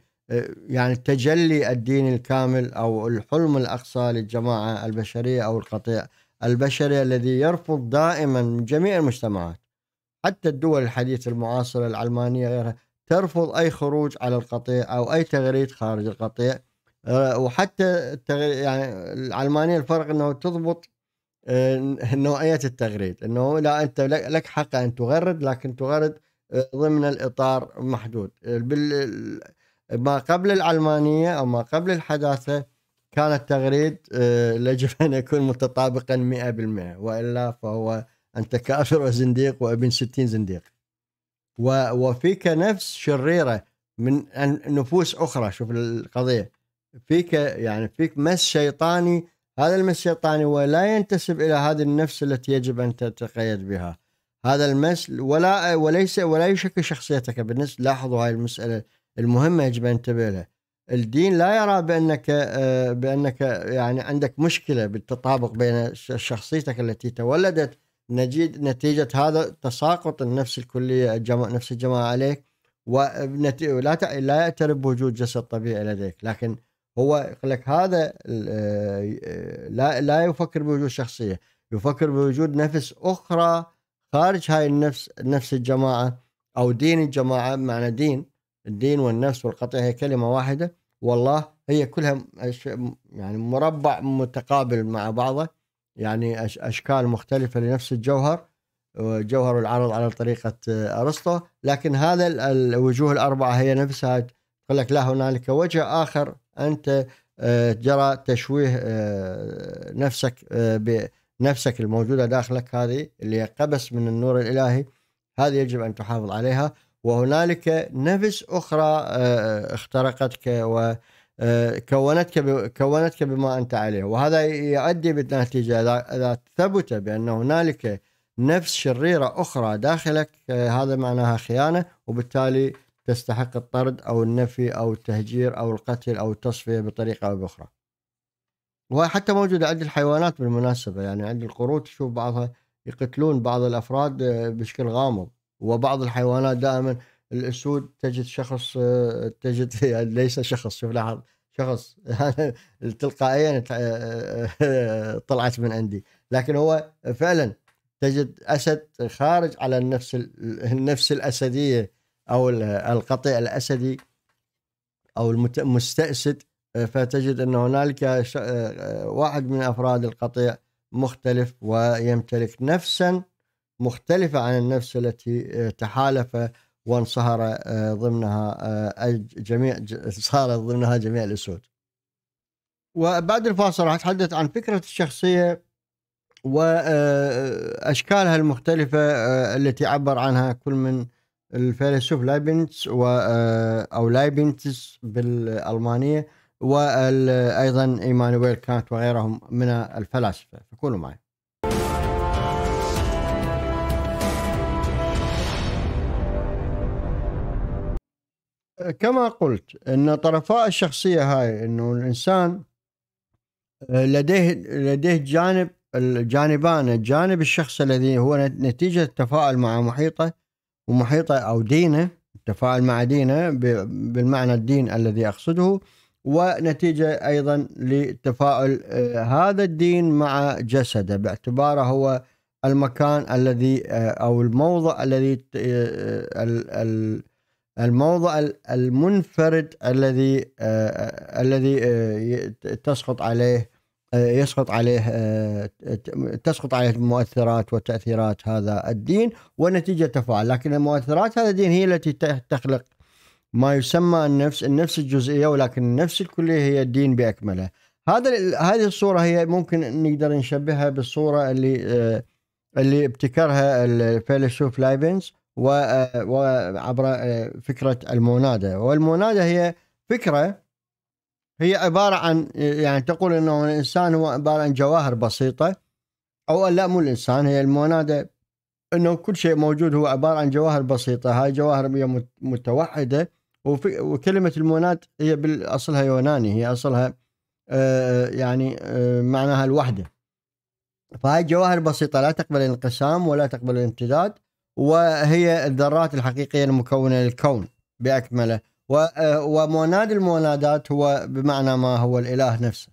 يعني تجلي الدين الكامل او الحلم الاقصى للجماعه البشريه او القطيع البشري الذي يرفض دائما جميع المجتمعات حتى الدول الحديثه المعاصره العلمانيه غيرها ترفض اي خروج على القطيع او اي تغريد خارج القطيع آه، وحتى يعني العلمانيه الفرق انه تضبط آه، نوعيه التغريد انه لا انت لك حق ان تغرد لكن تغرد آه، ضمن الاطار محدود ما قبل العلمانيه او ما قبل الحداثه كان التغريد يجب آه، ان يكون متطابقا 100% والا فهو انت كافر وزنديق وابن 60 زنديق وفيك نفس شريره من نفوس اخرى شوف القضيه فيك يعني فيك مس شيطاني هذا المس الشيطاني ولا ينتسب الى هذه النفس التي يجب ان تتقيد بها هذا المس ولا وليس ولا يشكل شخصيتك بالنسبه لاحظوا هاي المساله المهمه يجب ان انتبه لها الدين لا يرى بانك آه، بانك يعني عندك مشكله بالتطابق بين شخصيتك التي تولدت نتيجه هذا تساقط النفس الكليه الجماعة نفس الجماعه عليك ولا لا يعترف بوجود جسد طبيعي لديك لكن هو يقول لك هذا آه، لا لا يفكر بوجود شخصيه يفكر بوجود نفس اخرى خارج هاي النفس نفس الجماعه او دين الجماعه بمعنى دين الدين والنفس والقطيع هي كلمة واحدة والله هي كلها يعني مربع متقابل مع بعضه يعني أشكال مختلفة لنفس الجوهر جوهر العرض على طريقة أرسطو لكن هذا الوجوه الأربعة هي نفسها يقول لك لا هنالك وجه آخر أنت آه، جرى تشويه آه، نفسك آه، بنفسك الموجودة داخلك هذه اللي قبس من النور الإلهي هذه يجب أن تحافظ عليها وهنالك نفس أخرى آه، اخترقتك و آه، كونتك كونتك بما انت عليه وهذا يؤدي بالنتيجه اذا ثبت بان هنالك نفس شريره اخرى داخلك آه، هذا معناها خيانه وبالتالي تستحق الطرد او النفي او التهجير او القتل او التصفيه بطريقه او باخرى. وحتى موجوده عند الحيوانات بالمناسبه يعني عند القرود تشوف بعضها يقتلون بعض الافراد بشكل غامض. وبعض الحيوانات دائما الاسود تجد شخص آه، تجد يعني ليس شخص شوف لاحظ شخص يعني تلقائيا آه، آه، طلعت من عندي لكن هو فعلا تجد اسد خارج على النفس النفس الاسديه او القطيع الاسدي او المستأسد فتجد ان هنالك واحد من افراد القطيع مختلف ويمتلك نفسا مختلفة عن النفس التي آه، تحالف وانصهر آه، ضمنها آه، جميع صار ضمنها جميع الأسود وبعد الفاصل راح أتحدث عن فكرة الشخصية وأشكالها المختلفة التي عبر عنها كل من الفيلسوف لايبنتس و أو لايبنتس بالألمانية وأيضا إيمانويل كانت وغيرهم من الفلاسفة فكونوا معي كما قلت ان طرفاء الشخصيه هاي انه الانسان آه، لديه لديه جانب الجانبان الجانب الشخص الذي هو نتيجه التفاعل مع محيطه ومحيطه او دينه التفاعل مع دينه بالمعنى الدين الذي اقصده ونتيجه ايضا لتفاعل آه، هذا الدين مع جسده باعتباره هو المكان الذي آه، او الموضع الذي الموضع المنفرد الذي آه، آه، الذي آه، تسقط عليه يسقط عليه تسقط عليه مؤثرات وتأثيرات هذا الدين ونتيجة تفاعل لكن المؤثرات هذا الدين هي التي تخلق ما يسمى النفس النفس الجزئية ولكن النفس الكلية هي الدين بأكمله هذا هذه الصورة هي ممكن نقدر نشبهها بالصورة اللي اللي ابتكرها الفيلسوف لايبنز وعبر آه، فكرة المونادة والمونادة هي فكرة هي عبارة عن يعني تقول أنه الإنسان هو عبارة عن جواهر بسيطة أو لا مو الإنسان هي المونادة أنه كل شيء موجود هو عبارة عن جواهر بسيطة هاي جواهر هي متوحدة وكلمة الموناد هي بالأصلها يوناني هي أصلها آه، يعني آه، معناها الوحدة فهاي جواهر بسيطة لا تقبل الانقسام ولا تقبل الامتداد وهي الذرات الحقيقية المكونة للكون بأكمله آه، وموناد المونادات هو بمعنى ما هو الإله نفسه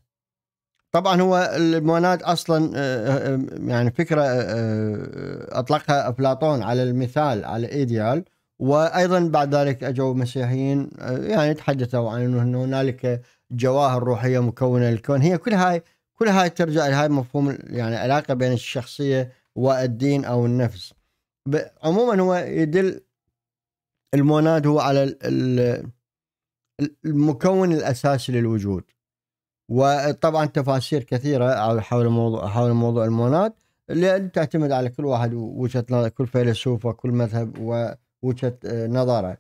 طبعا هو الموناد أصلا آه، آه، يعني فكرة أطلقها أفلاطون على المثال على الإيديال وأيضا بعد ذلك أجوا مسيحيين يعني تحدثوا عن أنه هنالك جواهر روحية مكونة للكون هي كل هاي كل هاي ترجع لهاي مفهوم يعني علاقة بين الشخصية والدين أو النفس عموما هو يدل الموناد هو على المكون الاساسي للوجود وطبعا تفاسير كثيره حول موضوع حول موضوع الموناد لان تعتمد على كل واحد وجهه نظر كل فيلسوف وكل مذهب ووجهه آه، نظره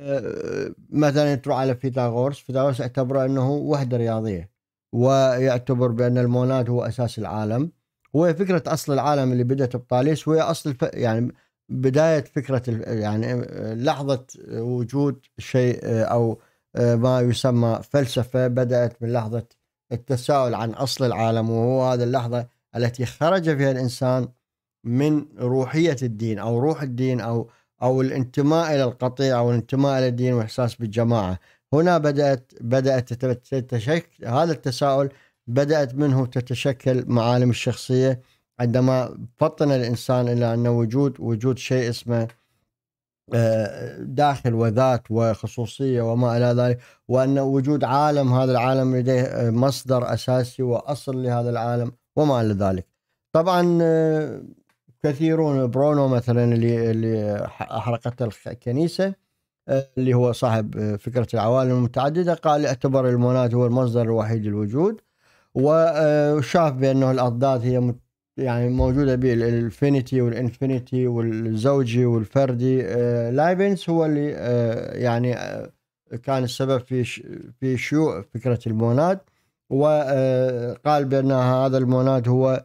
آه، مثلا تروح على فيثاغورس فيثاغورس اعتبره انه وحده رياضيه ويعتبر بان الموناد هو اساس العالم هو فكره اصل العالم اللي بدات بطاليس وهي اصل يعني بدايه فكره يعني لحظه وجود شيء آه، او آه، ما يسمى فلسفه بدات من لحظه التساؤل عن اصل العالم وهو هذه اللحظه التي خرج فيها الانسان من روحيه الدين او روح الدين او او الانتماء الى القطيع او الانتماء الى الدين واحساس بالجماعه هنا بدات بدات تتشكل هذا التساؤل بدأت منه تتشكل معالم الشخصية عندما فطن الإنسان إلى أن وجود وجود شيء اسمه آه، داخل وذات وخصوصية وما إلى ذلك وأن وجود عالم هذا العالم لديه آه، مصدر أساسي وأصل لهذا العالم وما إلى ذلك طبعا آه، كثيرون برونو مثلا اللي اللي احرقته الكنيسه اللي هو صاحب فكره العوالم المتعدده قال اعتبر الموناد هو المصدر الوحيد للوجود وشاف بانه الاضداد هي يعني موجوده به الانفينيتي والانفينيتي والزوجي والفردي آه، لايبنس هو اللي آه، يعني آه، كان السبب في في شيوع فكره الموناد وقال بان هذا الموناد هو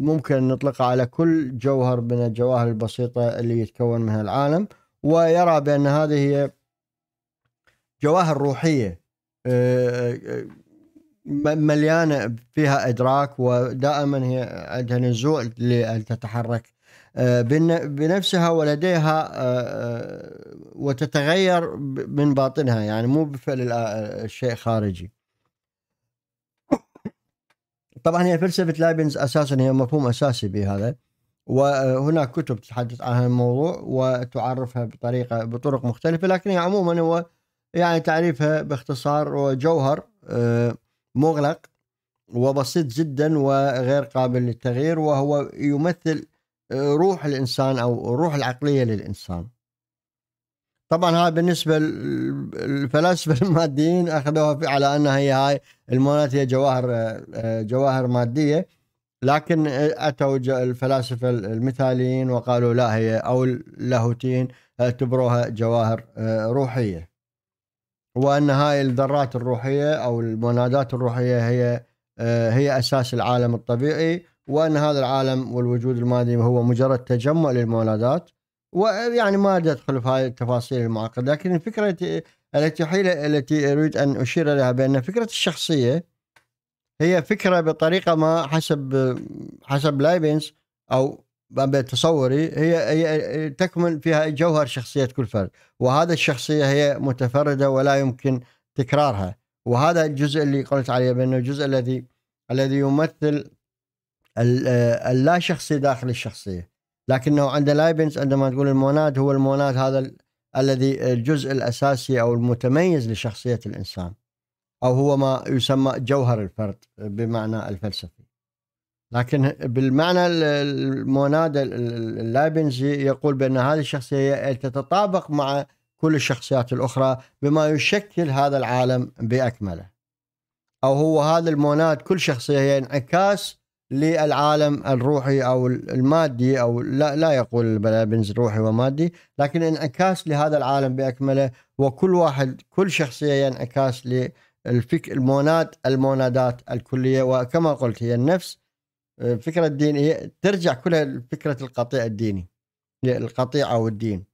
ممكن نطلقه على كل جوهر من الجواهر البسيطه اللي يتكون منها العالم ويرى بان هذه هي جواهر روحيه مليانه فيها ادراك ودائما هي عندها نزوع لتتحرك آه، بنفسها ولديها آه، آه، وتتغير من باطنها يعني مو بفعل الشيء خارجي طبعا هي فلسفه لايبنز اساسا هي مفهوم اساسي بهذا وهناك كتب تتحدث عن هذا الموضوع وتعرفها بطريقه بطرق مختلفه لكن هي عموما هو يعني تعريفها باختصار وجوهر أه مغلق وبسيط جدا وغير قابل للتغيير وهو يمثل آه، روح الانسان او الروح العقليه للانسان. طبعا هاي بالنسبه للفلاسفه الماديين اخذوها على انها هي هاي المونات هي جواهر آه، آه، جواهر ماديه لكن اتوا الفلاسفه المثاليين وقالوا لا هي او اللاهوتيين اعتبروها جواهر روحيه. وان هاي الذرات الروحيه او المنادات الروحيه هي آه، هي اساس العالم الطبيعي وان هذا العالم والوجود المادي هو مجرد تجمع للمنادات ويعني ما ادخل في هاي التفاصيل المعقده لكن الفكره التي حيلة التي اريد ان اشير لها بان فكره الشخصيه هي فكره بطريقه ما حسب حسب لايبنز او بتصوري هي هي تكمن فيها جوهر شخصيه كل فرد وهذا الشخصيه هي متفرده ولا يمكن تكرارها وهذا الجزء اللي قلت عليه بانه الجزء الذي الذي يمثل آه، اللا شخصي داخل الشخصيه لكنه عند لايبنز عندما تقول الموناد هو الموناد هذا الذي الجزء الاساسي او المتميز لشخصيه الانسان او هو ما يسمى جوهر الفرد بمعنى الفلسفه لكن بالمعنى الموناد اللايبنزي يقول بأن هذه الشخصية تتطابق مع كل الشخصيات الأخرى بما يشكل هذا العالم بأكمله أو هو هذا الموناد كل شخصية هي انعكاس للعالم الروحي أو المادي أو لا, لا يقول البلابنز روحي ومادي لكن انعكاس لهذا العالم بأكمله وكل واحد كل شخصية هي انعكاس للفك الموناد المونادات الكلية وكما قلت هي النفس فكره الدينية ترجع كلها لفكره القطيع الديني القطيع او الدين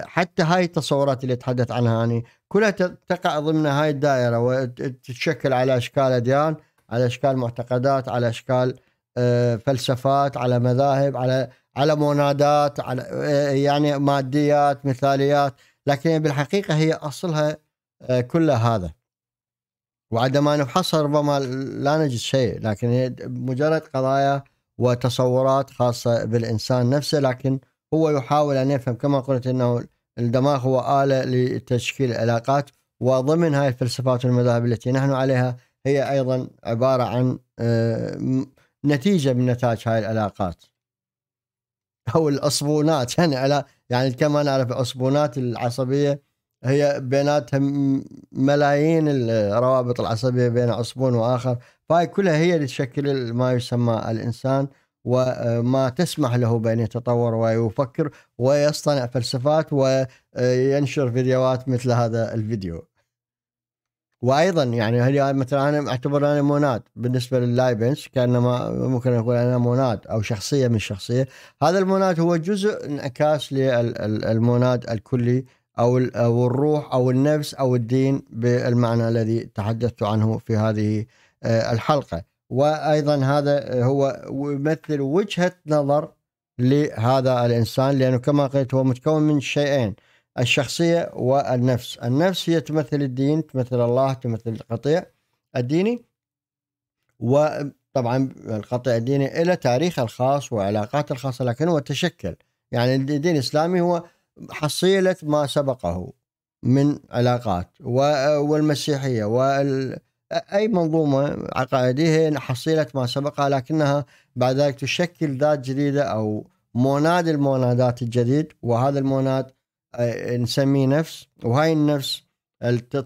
حتى هاي التصورات اللي تحدث عنها يعني كلها تقع ضمن هاي الدائره وتتشكل على اشكال اديان على اشكال معتقدات على اشكال آه، فلسفات على مذاهب على على منادات على آه، يعني ماديات مثاليات لكن بالحقيقه هي اصلها آه، كل هذا وعدم ما نفحصها ربما لا نجد شيء لكن هي مجرد قضايا وتصورات خاصة بالإنسان نفسه لكن هو يحاول أن يفهم كما قلت أنه الدماغ هو آلة لتشكيل العلاقات وضمن هاي الفلسفات والمذاهب التي نحن عليها هي أيضا عبارة عن آه، نتيجة من نتاج هاي العلاقات أو الأصبونات يعني يعني كما نعرف الأصبونات العصبية هي بيناتها ملايين الروابط العصبيه بين عصبون واخر فهي كلها هي اللي تشكل ما يسمى الانسان وما تسمح له بان يتطور ويفكر ويصطنع فلسفات وينشر فيديوهات مثل هذا الفيديو. وايضا يعني هل يعني مثلا انا اعتبر انا موناد بالنسبه لللايبنس كانما ممكن اقول انا موناد او شخصيه من شخصيه هذا الموناد هو جزء انعكاس للموناد الكلي او او الروح او النفس او الدين بالمعنى الذي تحدثت عنه في هذه آه، الحلقه وايضا هذا آه، هو يمثل وجهه نظر لهذا الانسان لانه كما قلت هو متكون من شيئين الشخصيه والنفس، النفس هي تمثل الدين، تمثل الله، تمثل القطيع الديني وطبعا القطيع الديني له تاريخ الخاص وعلاقاته الخاصه لكن هو تشكل يعني الدين الاسلامي هو حصيلة ما سبقه من علاقات والمسيحية وأي منظومة عقائدية هي حصيلة ما سبقها لكنها بعد ذلك تشكل ذات جديدة أو موناد المونادات الجديد وهذا الموناد آه، نسميه نفس وهاي النفس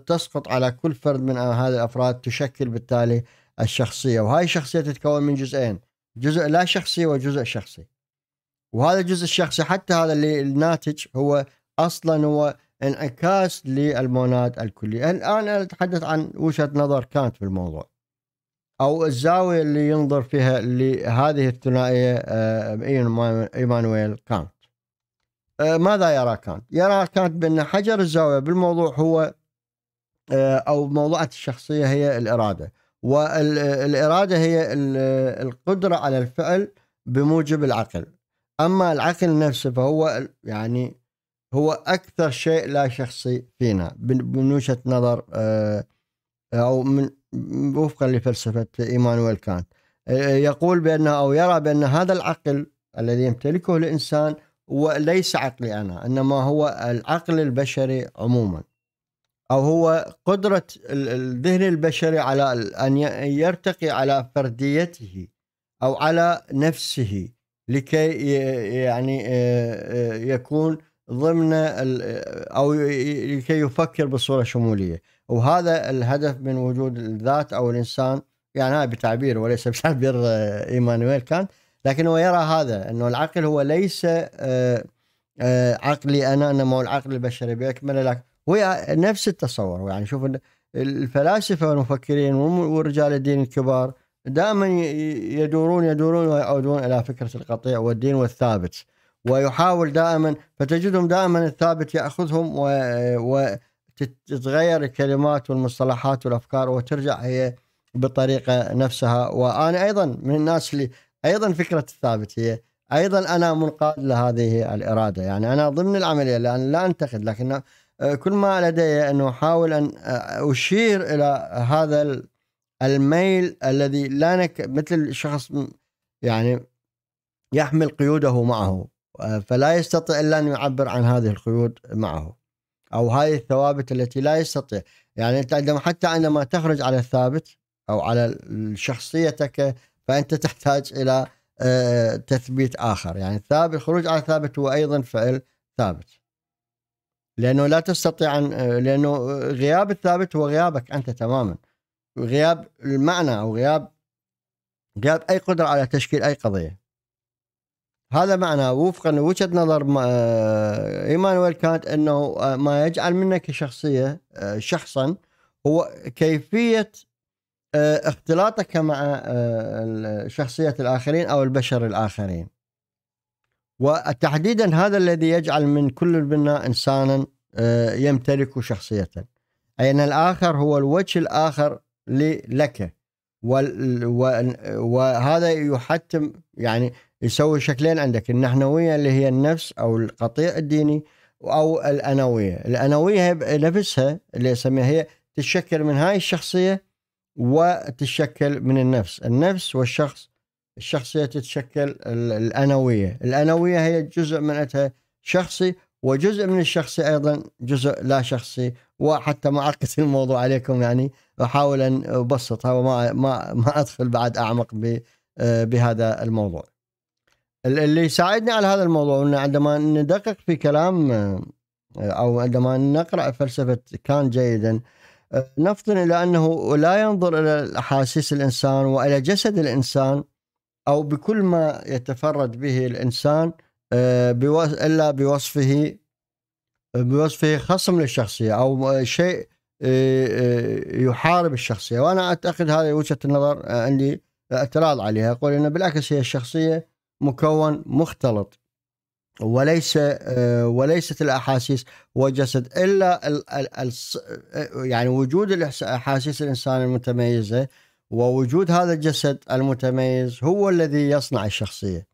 تسقط على كل فرد من هذه الأفراد تشكل بالتالي الشخصية وهاي الشخصية تتكون من جزئين جزء لا شخصي وجزء شخصي وهذا الجزء الشخصي حتى هذا اللي الناتج هو اصلا هو انعكاس للموناد الكلي الان انا اتحدث عن وجهه نظر كانت في الموضوع او الزاويه اللي ينظر فيها لهذه الثنائيه آه، ايمانويل كانت آه، ماذا يرى كانت؟ يرى كانت بان حجر الزاويه بالموضوع هو آه، او موضوعه الشخصيه هي الاراده والاراده هي القدره على الفعل بموجب العقل اما العقل نفسه فهو يعني هو اكثر شيء لا شخصي فينا من وجهه نظر آه، او من وفقا لفلسفه ايمانويل كانت آه، يقول بان او يرى بان هذا العقل الذي يمتلكه الانسان هو ليس عقلي انا انما هو العقل البشري عموما او هو قدره الذهن البشري على ان يرتقي على فرديته او على نفسه لكي يعني آه، آه، يكون ضمن آه، او لكي يفكر بصوره شموليه وهذا الهدف من وجود الذات او الانسان يعني هذا بتعبير وليس بتعبير ايمانويل كانت لكن هو يرى هذا انه العقل هو ليس عقلي انا انما هو العقل البشري باكمله لك هو نفس التصور يعني شوف الفلاسفه والمفكرين ورجال الدين الكبار دائما يدورون يدورون ويعودون الى فكره القطيع والدين والثابت ويحاول دائما فتجدهم دائما الثابت ياخذهم و... وتتغير الكلمات والمصطلحات والافكار وترجع هي بطريقه نفسها وانا ايضا من الناس اللي ايضا فكره الثابت هي ايضا انا منقاد لهذه الاراده يعني انا ضمن العمليه لان لا انتقد لكن آه، كل ما لدي انه احاول ان آه، اشير الى هذا الميل الذي لا نك مثل الشخص يعني يحمل قيوده معه آه، فلا يستطيع الا ان يعبر عن هذه القيود معه او هذه الثوابت التي لا يستطيع يعني انت عندما حتى عندما تخرج على الثابت او على شخصيتك فانت تحتاج الى آه، تثبيت اخر يعني الثابت الخروج على الثابت هو ايضا فعل ثابت لانه لا تستطيع ان آه، لانه غياب الثابت هو غيابك انت تماما غياب المعنى او غياب غياب اي قدره على تشكيل اي قضيه هذا معنى وفقا لوجهه نظر آه، ايمانويل كانت انه آه، ما يجعل منك شخصيه آه، شخصا هو كيفيه اختلاطك مع شخصيه الاخرين او البشر الاخرين وتحديدا هذا الذي يجعل من كل منا انسانا يمتلك شخصيه اي ان الاخر هو الوجه الاخر لك وهذا يحتم يعني يسوي شكلين عندك النحنوية اللي هي النفس أو القطيع الديني أو الأنوية الأنوية نفسها اللي أسميها هي تتشكل من هاي الشخصية وتتشكل من النفس النفس والشخص الشخصية تتشكل الأنوية الأنوية هي جزء من شخصي وجزء من الشخصي ايضا جزء لا شخصي وحتى ما اعقد الموضوع عليكم يعني احاول ان ابسطها وما ما ما ادخل بعد اعمق آه، بهذا الموضوع. اللي ساعدني على هذا الموضوع انه عندما ندقق في كلام آه، او عندما نقرا فلسفه كان جيدا آه، نفطن الى انه لا ينظر الى احاسيس الانسان والى جسد الانسان او بكل ما يتفرد به الانسان آه، الا بوصفه بوصفه خصم للشخصيه او شيء آه، آه، يحارب الشخصيه وانا اعتقد هذه وجهه النظر عندي اعتراض عليها اقول انه بالعكس هي الشخصيه مكون مختلط وليس وليست الاحاسيس والجسد الا يعني وجود الاحاسيس الانسان المتميزه ووجود هذا الجسد المتميز هو الذي يصنع الشخصيه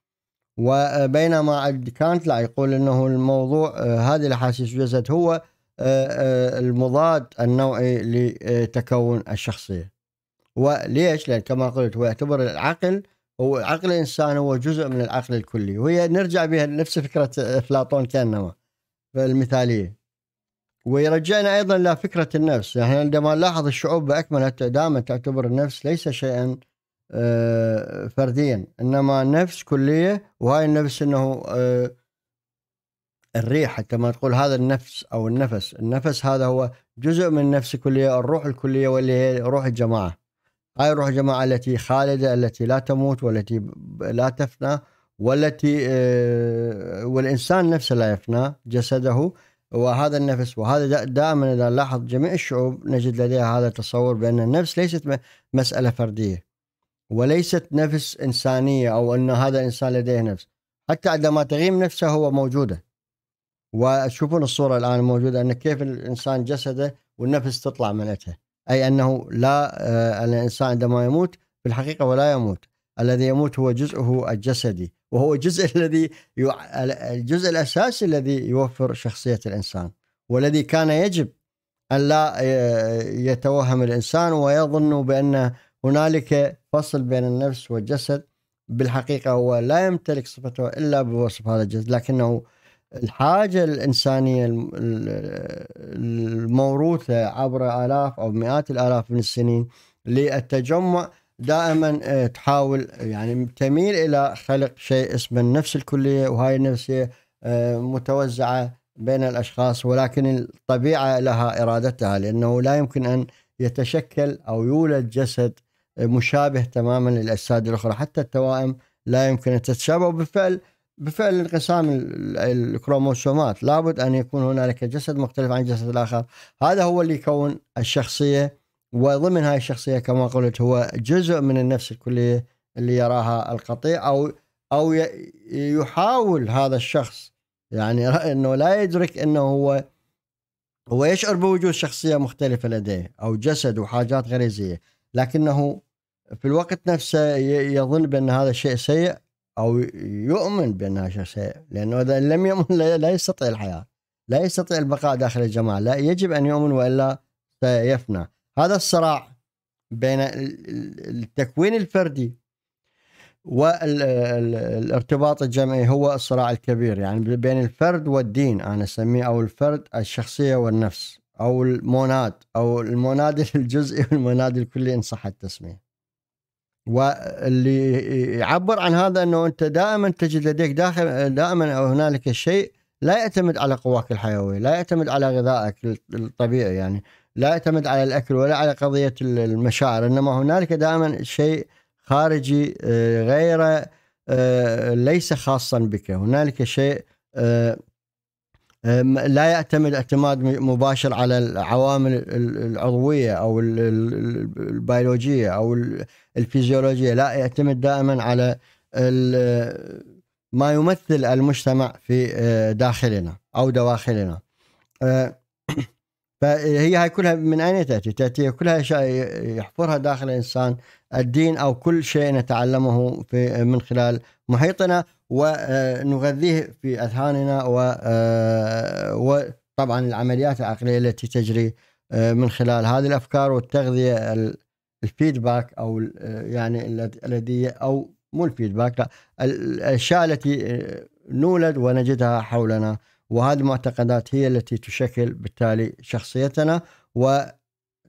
وبينما كانت لا يقول انه الموضوع آه، هذه الاحاسيس والجسد هو آه، آه، المضاد النوعي لتكون الشخصيه. وليش؟ لان كما قلت هو يعتبر العقل هو عقل الانسان هو جزء من العقل الكلي وهي نرجع بها لنفس فكره افلاطون كانما المثاليه. ويرجعنا ايضا لفكره النفس، يعني عندما نلاحظ الشعوب باكملها دائما تعتبر النفس ليس شيئا آه، فرديا انما نفس كليه وهاي النفس انه آه، الريح حتى ما تقول هذا النفس او النفس النفس هذا هو جزء من نفس كليه الروح الكليه واللي هي روح الجماعه هاي روح الجماعه التي خالده التي لا تموت والتي لا تفنى والتي آه، والانسان نفسه لا يفنى جسده وهذا النفس وهذا دائما اذا لاحظ جميع الشعوب نجد لديها هذا التصور بان النفس ليست مساله فرديه وليست نفس انسانيه او أن هذا الانسان لديه نفس حتى عندما تغيم نفسه هو موجوده وتشوفون الصوره الان موجوده ان كيف الانسان جسده والنفس تطلع منته اي انه لا آه، الانسان عندما يموت في الحقيقه ولا يموت الذي يموت هو جزءه الجسدي وهو الجزء الذي يع... الجزء الاساسي الذي يوفر شخصيه الانسان والذي كان يجب ان لا آه، يتوهم الانسان ويظن بأنه هنالك فصل بين النفس والجسد بالحقيقة هو لا يمتلك صفته إلا بوصف هذا الجسد لكنه الحاجة الإنسانية الموروثة عبر آلاف أو مئات الآلاف من السنين للتجمع دائما آه، تحاول يعني تميل إلى خلق شيء اسمه النفس الكلية وهاي النفسية آه، متوزعة بين الأشخاص ولكن الطبيعة لها إرادتها لأنه لا يمكن أن يتشكل أو يولد جسد مشابه تماما للاجساد الاخرى حتى التوائم لا يمكن ان تتشابه وبالفعل بفعل انقسام الكروموسومات لابد ان يكون هنالك جسد مختلف عن الجسد الاخر هذا هو اللي يكون الشخصيه وضمن هاي الشخصيه كما قلت هو جزء من النفس الكليه اللي يراها القطيع او او يحاول هذا الشخص يعني انه لا يدرك انه هو هو يشعر بوجود شخصيه مختلفه لديه او جسد وحاجات غريزيه لكنه في الوقت نفسه يظن بان هذا شيء سيء او يؤمن بان هذا شيء سيء لانه اذا لم يؤمن لا يستطيع الحياه لا يستطيع البقاء داخل الجماعه لا يجب ان يؤمن والا سيفنى هذا الصراع بين التكوين الفردي والارتباط الجمعي هو الصراع الكبير يعني بين الفرد والدين انا اسميه او الفرد الشخصيه والنفس او الموناد او الموناد الجزئي والموناد الكلي ان صح التسميه واللي يعبر عن هذا انه انت دائما تجد لديك داخل دائما هنالك شيء لا يعتمد على قواك الحيويه، لا يعتمد على غذائك الطبيعي يعني، لا يعتمد على الاكل ولا على قضيه المشاعر، انما هنالك دائما شيء خارجي آه، غير آه، ليس خاصا بك، هنالك شيء آه، لا يعتمد اعتماد مباشر على العوامل العضويه او البيولوجيه او الفيزيولوجية لا يعتمد دائما على ما يمثل المجتمع في آه، داخلنا أو دواخلنا آه، فهي هاي كلها من أين تأتي؟ تأتي كلها أشياء يحفرها داخل الإنسان الدين أو كل شيء نتعلمه في آه، من خلال محيطنا ونغذيه في أذهاننا وطبعا العمليات العقلية التي تجري من خلال هذه الأفكار والتغذية الفيدباك او يعني الذي او مو الفيدباك لا الاشياء التي آه، نولد ونجدها حولنا وهذه المعتقدات هي التي تشكل بالتالي شخصيتنا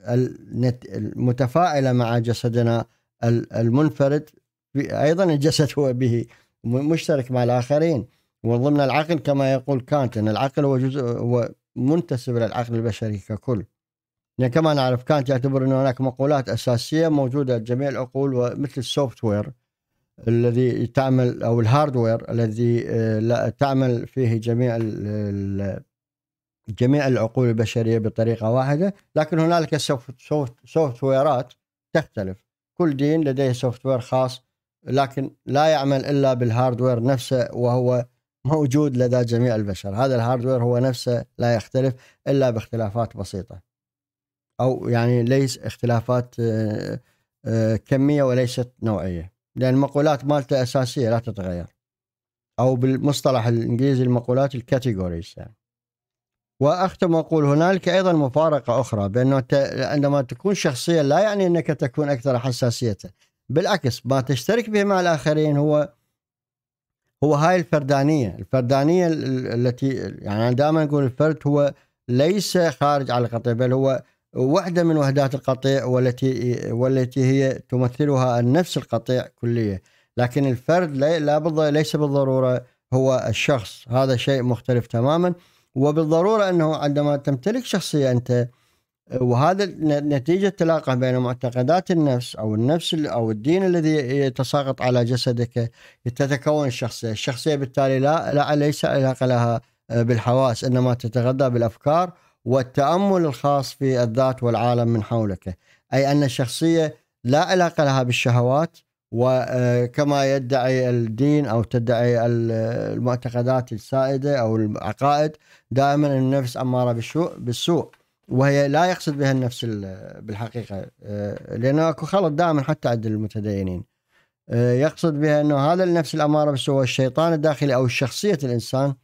والمتفاعله مع جسدنا المنفرد ايضا الجسد هو به مشترك مع الاخرين وضمن العقل كما يقول كانت ان العقل هو جزء هو منتسب للعقل البشري ككل يعني كما نعرف كانت يعتبر أن هناك مقولات أساسية موجودة جميع العقول ومثل السوفت وير الذي تعمل أو الهاردوير الذي آه، تعمل فيه جميع جميع العقول البشرية بطريقة واحدة لكن هنالك سوفت ويرات تختلف كل دين لديه سوفت وير خاص لكن لا يعمل إلا بالهاردوير نفسه وهو موجود لدى جميع البشر هذا الهاردوير هو نفسه لا يختلف إلا باختلافات بسيطة او يعني ليس اختلافات آه، آه، كميه وليست نوعيه لان المقولات مالته اساسيه لا تتغير او بالمصطلح الانجليزي المقولات الكاتيجوريز يعني واختم واقول هنالك ايضا مفارقه اخرى بانه عندما تكون شخصيا لا يعني انك تكون اكثر حساسيه بالعكس ما تشترك به مع الاخرين هو هو هاي الفردانيه، الفردانيه التي يعني دائما نقول الفرد هو ليس خارج على القطيع بل هو وحده من وحدات القطيع والتي والتي هي تمثلها النفس القطيع كليا لكن الفرد لا ليس بالضروره هو الشخص هذا شيء مختلف تماما وبالضروره انه عندما تمتلك شخصيه انت وهذا نتيجه تلاقى بين معتقدات النفس او النفس او الدين الذي يتساقط على جسدك تتكون الشخصيه، الشخصيه بالتالي لا لا ليس علاقه لها بالحواس انما تتغذى بالافكار والتأمل الخاص في الذات والعالم من حولك أي أن الشخصية لا علاقة لها بالشهوات وكما آه، يدعي الدين أو تدعي المعتقدات السائدة أو العقائد دائما النفس أمارة بالسوء وهي لا يقصد بها النفس بالحقيقة آه، لأنه أكو خلط دائما حتى عند المتدينين آه، يقصد بها أنه هذا النفس الأمارة بالسوء الشيطان الداخلي أو شخصية الإنسان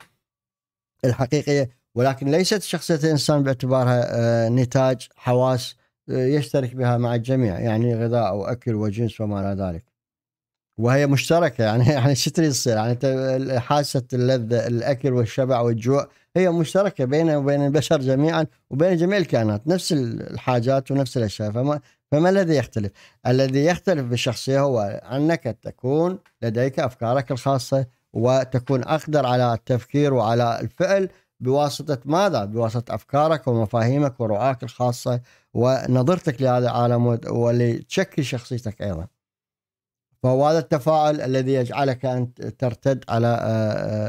الحقيقية ولكن ليست شخصية الإنسان باعتبارها آه، نتاج حواس آه، يشترك بها مع الجميع يعني غذاء وأكل وجنس وما إلى ذلك وهي مشتركة يعني يعني شو تريد تصير يعني حاسة اللذة الأكل والشبع والجوع هي مشتركة بين وبين البشر جميعا وبين جميع الكائنات نفس الحاجات ونفس الأشياء فما فما الذي يختلف؟ الذي يختلف بالشخصية هو أنك تكون لديك أفكارك الخاصة وتكون أقدر على التفكير وعلى الفعل بواسطة ماذا؟ بواسطة أفكارك ومفاهيمك ورؤاك الخاصة ونظرتك لهذا العالم واللي تشكل شخصيتك أيضا فهو هذا التفاعل الذي يجعلك أن ترتد على آه،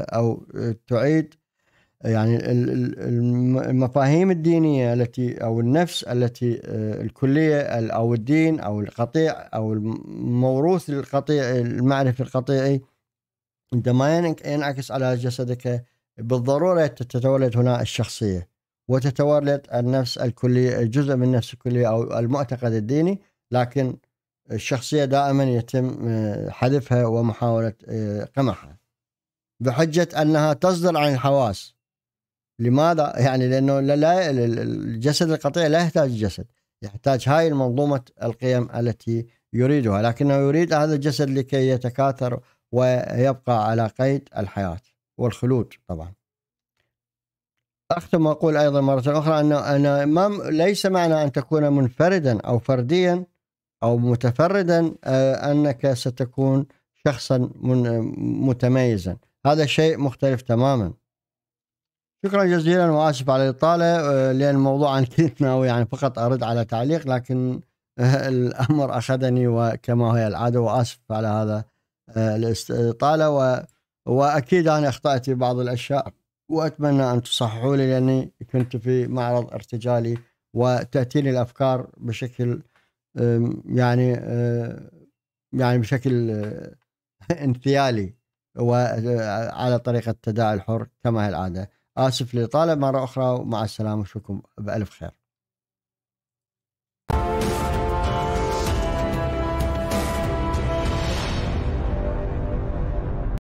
آه، أو تعيد يعني المفاهيم الدينية التي أو النفس التي آه، الكلية أو الدين أو القطيع أو الموروث القطيع المعرفي القطيعي عندما ينعكس على جسدك بالضرورة تتولد هنا الشخصية وتتولد النفس الكلية جزء من النفس الكلية أو المعتقد الديني لكن الشخصية دائما يتم آه، حذفها ومحاولة آه، قمعها بحجة أنها تصدر عن الحواس لماذا؟ يعني لأنه لا الجسد القطيع لا يحتاج جسد يحتاج هاي المنظومة القيم التي يريدها لكنه يريد هذا الجسد لكي يتكاثر ويبقى على قيد الحياه والخلود طبعا اختم واقول ايضا مره اخرى ان انا ما ليس معنى ان تكون منفردا او فرديا او متفردا آه، انك ستكون شخصا متميزا هذا شيء مختلف تماما شكرا جزيلا واسف على الاطاله آه، لان الموضوع عن ناوي يعني فقط ارد على تعليق لكن آه، الامر اخذني وكما هي العاده واسف على هذا الاطاله واكيد انا اخطات في بعض الاشياء واتمنى ان تصححوا لي لاني كنت في معرض ارتجالي وتاتيني الافكار بشكل يعني يعني بشكل آه، انثيالي وعلى آه، طريقه التداعي الحر كما هي العاده اسف لطالب مره اخرى ومع السلامه اشوفكم بالف خير